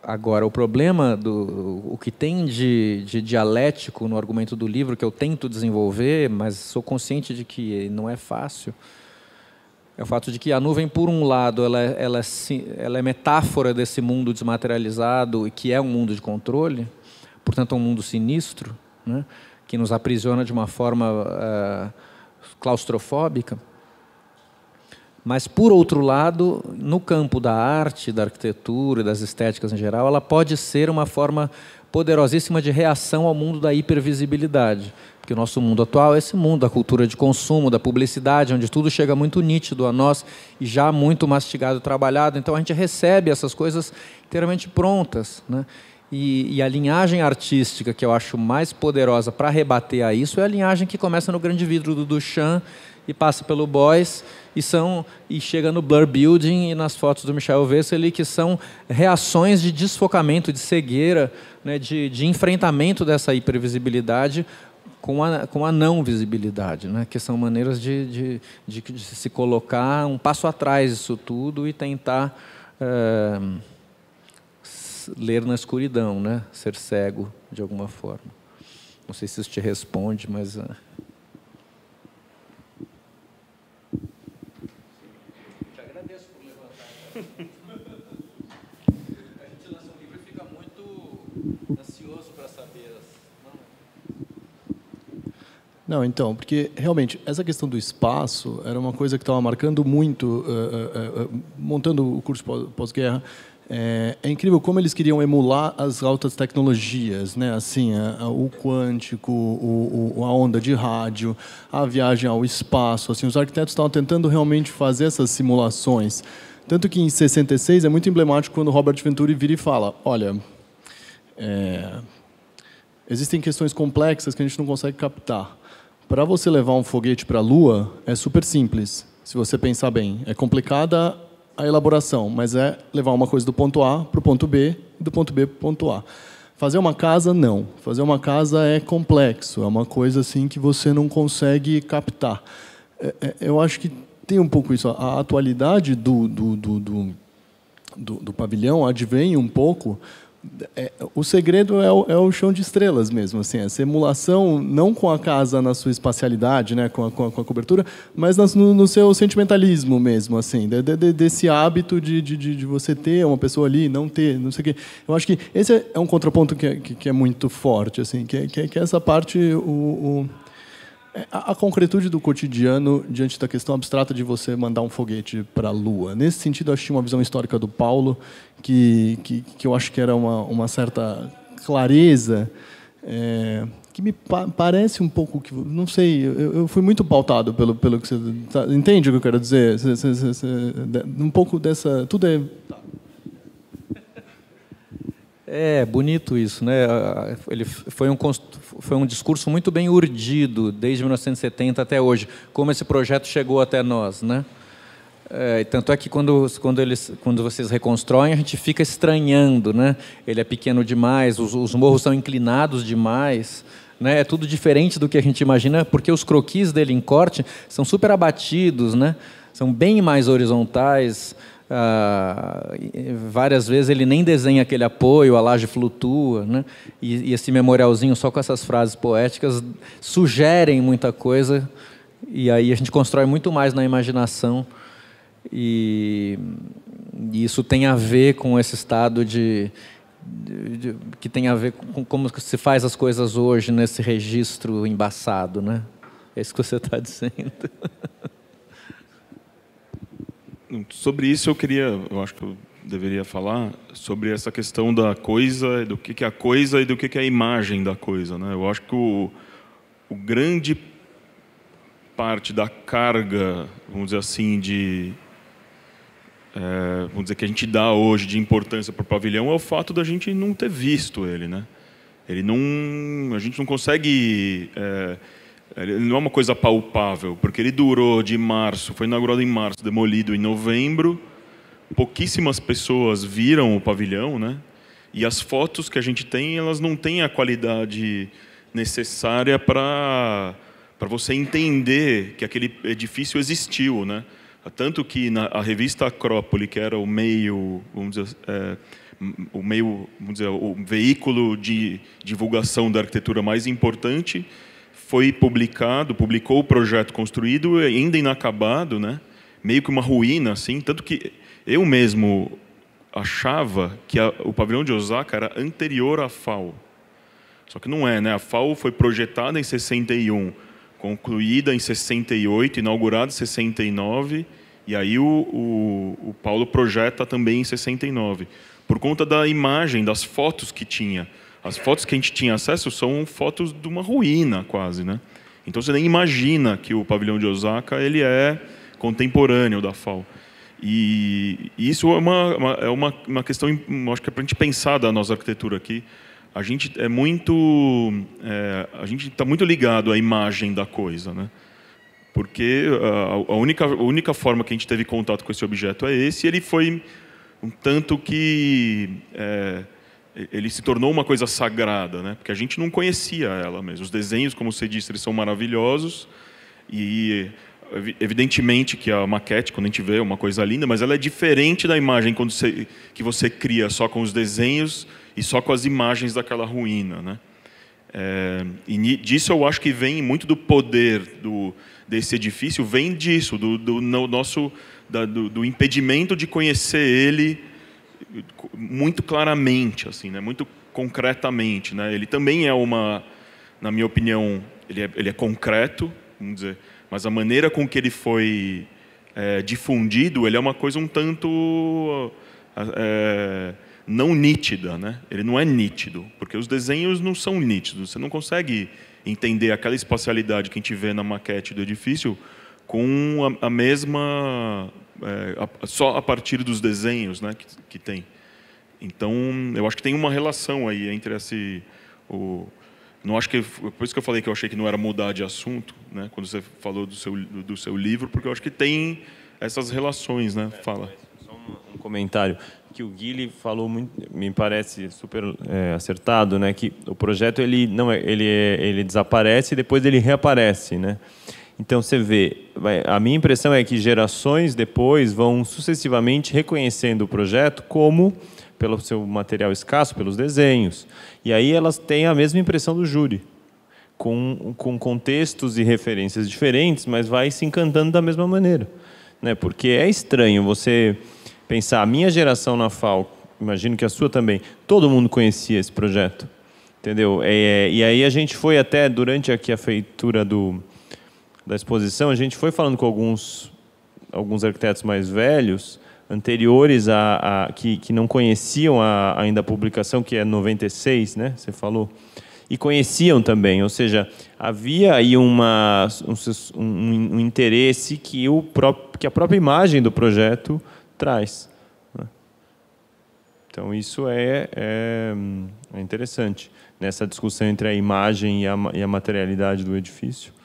Agora, o problema, do, o que tem de, de dialético no argumento do livro, que eu tento desenvolver, mas sou consciente de que não é fácil, é o fato de que a nuvem, por um lado, ela, ela, é ela é metáfora desse mundo desmaterializado e que é um mundo de controle, portanto, é um mundo sinistro, né, que nos aprisiona de uma forma uh, claustrofóbica. Mas, por outro lado, no campo da arte, da arquitetura, e das estéticas em geral, ela pode ser uma forma poderosíssima de reação ao mundo da hipervisibilidade. Porque o nosso mundo atual é esse mundo da cultura de consumo, da publicidade, onde tudo chega muito nítido a nós e já muito mastigado, trabalhado. Então a gente recebe essas coisas inteiramente prontas. Né? E, e a linhagem artística que eu acho mais poderosa para rebater a isso é a linhagem que começa no grande vidro do Duchamp e passa pelo Boys e são e chega no blur building e nas fotos do Michel Vesely, que são reações de desfocamento, de cegueira, né, de, de enfrentamento dessa hipervisibilidade com a, com a não visibilidade, né? que são maneiras de, de, de, de se colocar um passo atrás disso tudo e tentar é, ler na escuridão, né? ser cego de alguma forma. Não sei se isso te responde, mas. Eh, A gente lança um livro e fica muito ansioso para saber. Não? não, então, porque realmente essa questão do espaço era uma coisa que estava marcando muito, uh, uh, uh, montando o curso pós-guerra. É, é, incrível como eles queriam emular as altas tecnologias, né? Assim, a, a, o quântico, o, o, a onda de rádio, a viagem ao espaço. Assim, os arquitetos estavam tentando realmente fazer essas simulações. Tanto que em 66 é muito emblemático quando Robert Venturi vira e fala: olha, é, existem questões complexas que a gente não consegue captar. Para você levar um foguete para a Lua é super simples, se você pensar bem. É complicada a elaboração, mas é levar uma coisa do ponto A para o ponto B e do ponto B para o ponto A. Fazer uma casa, não. Fazer uma casa é complexo, é uma coisa assim que você não consegue captar. É, é, eu acho que tem um pouco isso. A atualidade do, do, do, do, do, do pavilhão advém um pouco é, o segredo é o, é o, chão de estrelas mesmo, assim, essa emulação não com a casa na sua espacialidade, né, com a, com a, com a cobertura, mas nas, no, no, seu sentimentalismo mesmo, assim, de, de, desse hábito de, de, de, você ter uma pessoa ali, não ter, não sei o quê. Eu acho que esse é um contraponto que, é, que, que é muito forte, assim, que, é, que, é, que é essa parte o, o a, concretude do cotidiano diante da questão abstrata de você mandar um foguete para a Lua. Nesse sentido, eu achei uma visão histórica do Paulo que, que, que eu acho que era uma, uma certa clareza é, que me pa parece um pouco que não sei eu, eu, fui muito pautado pelo pelo que você tá, entende o que eu quero dizer um pouco dessa tudo é é bonito isso, né? Ele foi um, foi um discurso muito bem urdido desde 1970 até hoje, como esse projeto chegou até nós, né? É, tanto é que quando, quando, eles, quando vocês reconstroem, a gente fica estranhando, né? Ele é pequeno demais, os, os morros são inclinados demais, né? É tudo diferente do que a gente imagina, porque os croquis dele em corte são super abatidos, né? São bem mais horizontais. Ah, várias vezes ele nem desenha aquele apoio, a laje flutua, né? e, e esse memorialzinho só com essas frases poéticas sugerem muita coisa, e aí a gente constrói muito mais na imaginação, e, e isso tem a ver com esse estado de, de que tem a ver com como se faz as coisas hoje nesse registro embaçado, né? É isso que você está dizendo sobre isso eu queria, eu acho que eu deveria falar sobre essa questão da coisa, do que, que é a coisa e do que, que é a imagem da coisa, né? Eu acho que o, o grande parte da carga, vamos dizer assim, de é, vamos dizer que a gente dá hoje de importância para o pavilhão é o fato da gente não ter visto ele, né? Ele não, a gente não consegue é, não é uma coisa palpável, porque ele durou de março, foi inaugurado em março, demolido em novembro. Pouquíssimas pessoas viram o pavilhão, né? E as fotos que a gente tem, elas não têm a qualidade necessária para para você entender que aquele edifício existiu, né? Tanto que na a revista Acrópole, que era o meio, vamos dizer, é, o meio, vamos dizer, o veículo de divulgação da arquitetura mais importante, foi publicado, publicou o projeto construído, ainda inacabado, né? meio que uma ruína, assim, tanto que eu mesmo achava que a, o pavilhão de Osaka era anterior à FAO. Só que não é, né? A FAO foi projetada em 61, concluída em 68, inaugurada em 69, e aí o, o, o Paulo projeta também em 69, por conta da imagem, das fotos que tinha. As fotos que a gente tinha acesso são fotos de uma ruína, quase, né? Então você nem imagina que o pavilhão de Osaka ele é contemporâneo da FAO. E, isso é uma, uma, é uma, uma questão, acho que é para a gente pensar da nossa arquitetura aqui. A gente é muito, é, a gente está muito ligado à imagem da coisa, né? Porque a, a, única, a única forma que a gente teve contato com esse objeto é esse. E ele foi um tanto que é, ele se tornou uma coisa sagrada, né? Porque a gente não conhecia ela mesmo. Os desenhos, como você disse, eles são maravilhosos e evidentemente que a maquete, quando a gente vê, é uma coisa linda, mas ela é diferente da imagem quando você, que você cria só com os desenhos e só com as imagens daquela ruína, né? É, e disso eu acho que vem muito do poder do, desse edifício, vem disso, do, do no, nosso da, do, do impedimento de conhecer ele muito claramente, assim, né? muito concretamente. Né? Ele também é uma, na minha opinião, ele é, ele é concreto, vamos dizer, mas a maneira com que ele foi é, difundido, ele é uma coisa um tanto é, não nítida, né? Ele não é nítido, porque os desenhos não são nítidos. Você não consegue entender aquela espacialidade que a gente vê na maquete do edifício com a, a mesma é, a, só a partir dos desenhos né, que, que tem. Então, eu acho que tem uma relação aí entre esse. O, não acho que por isso que eu falei que eu achei que não era mudar de assunto, né? Quando você falou do seu do seu livro, porque eu acho que tem essas relações, né? É, fala. Só um, um comentário que o Guilherme falou muito, me parece super é, acertado, né? Que o projeto ele não é, ele é, ele desaparece e depois ele reaparece, né? Então você vê, a minha impressão é que gerações depois vão sucessivamente reconhecendo o projeto como pelo seu material escasso, pelos desenhos. E aí elas têm a mesma impressão do júri, com, com contextos e referências diferentes, mas vai se encantando da mesma maneira. Né? Porque é estranho você pensar, a minha geração na FAO, imagino que a sua também, todo mundo conhecia esse projeto. Entendeu? É, é e aí a gente foi até, durante aqui a feitura do, da exposição, a gente foi falando com alguns, alguns arquitetos mais velhos, anteriores a, a que, que não conheciam a, ainda a publicação, que é 96, né? Você falou. E conheciam também, ou seja, havia aí uma, um, um, um interesse que, o próprio, que a própria imagem do projeto traz. Né. Então isso é, é, é interessante nessa discussão entre a imagem e a, e a materialidade do edifício.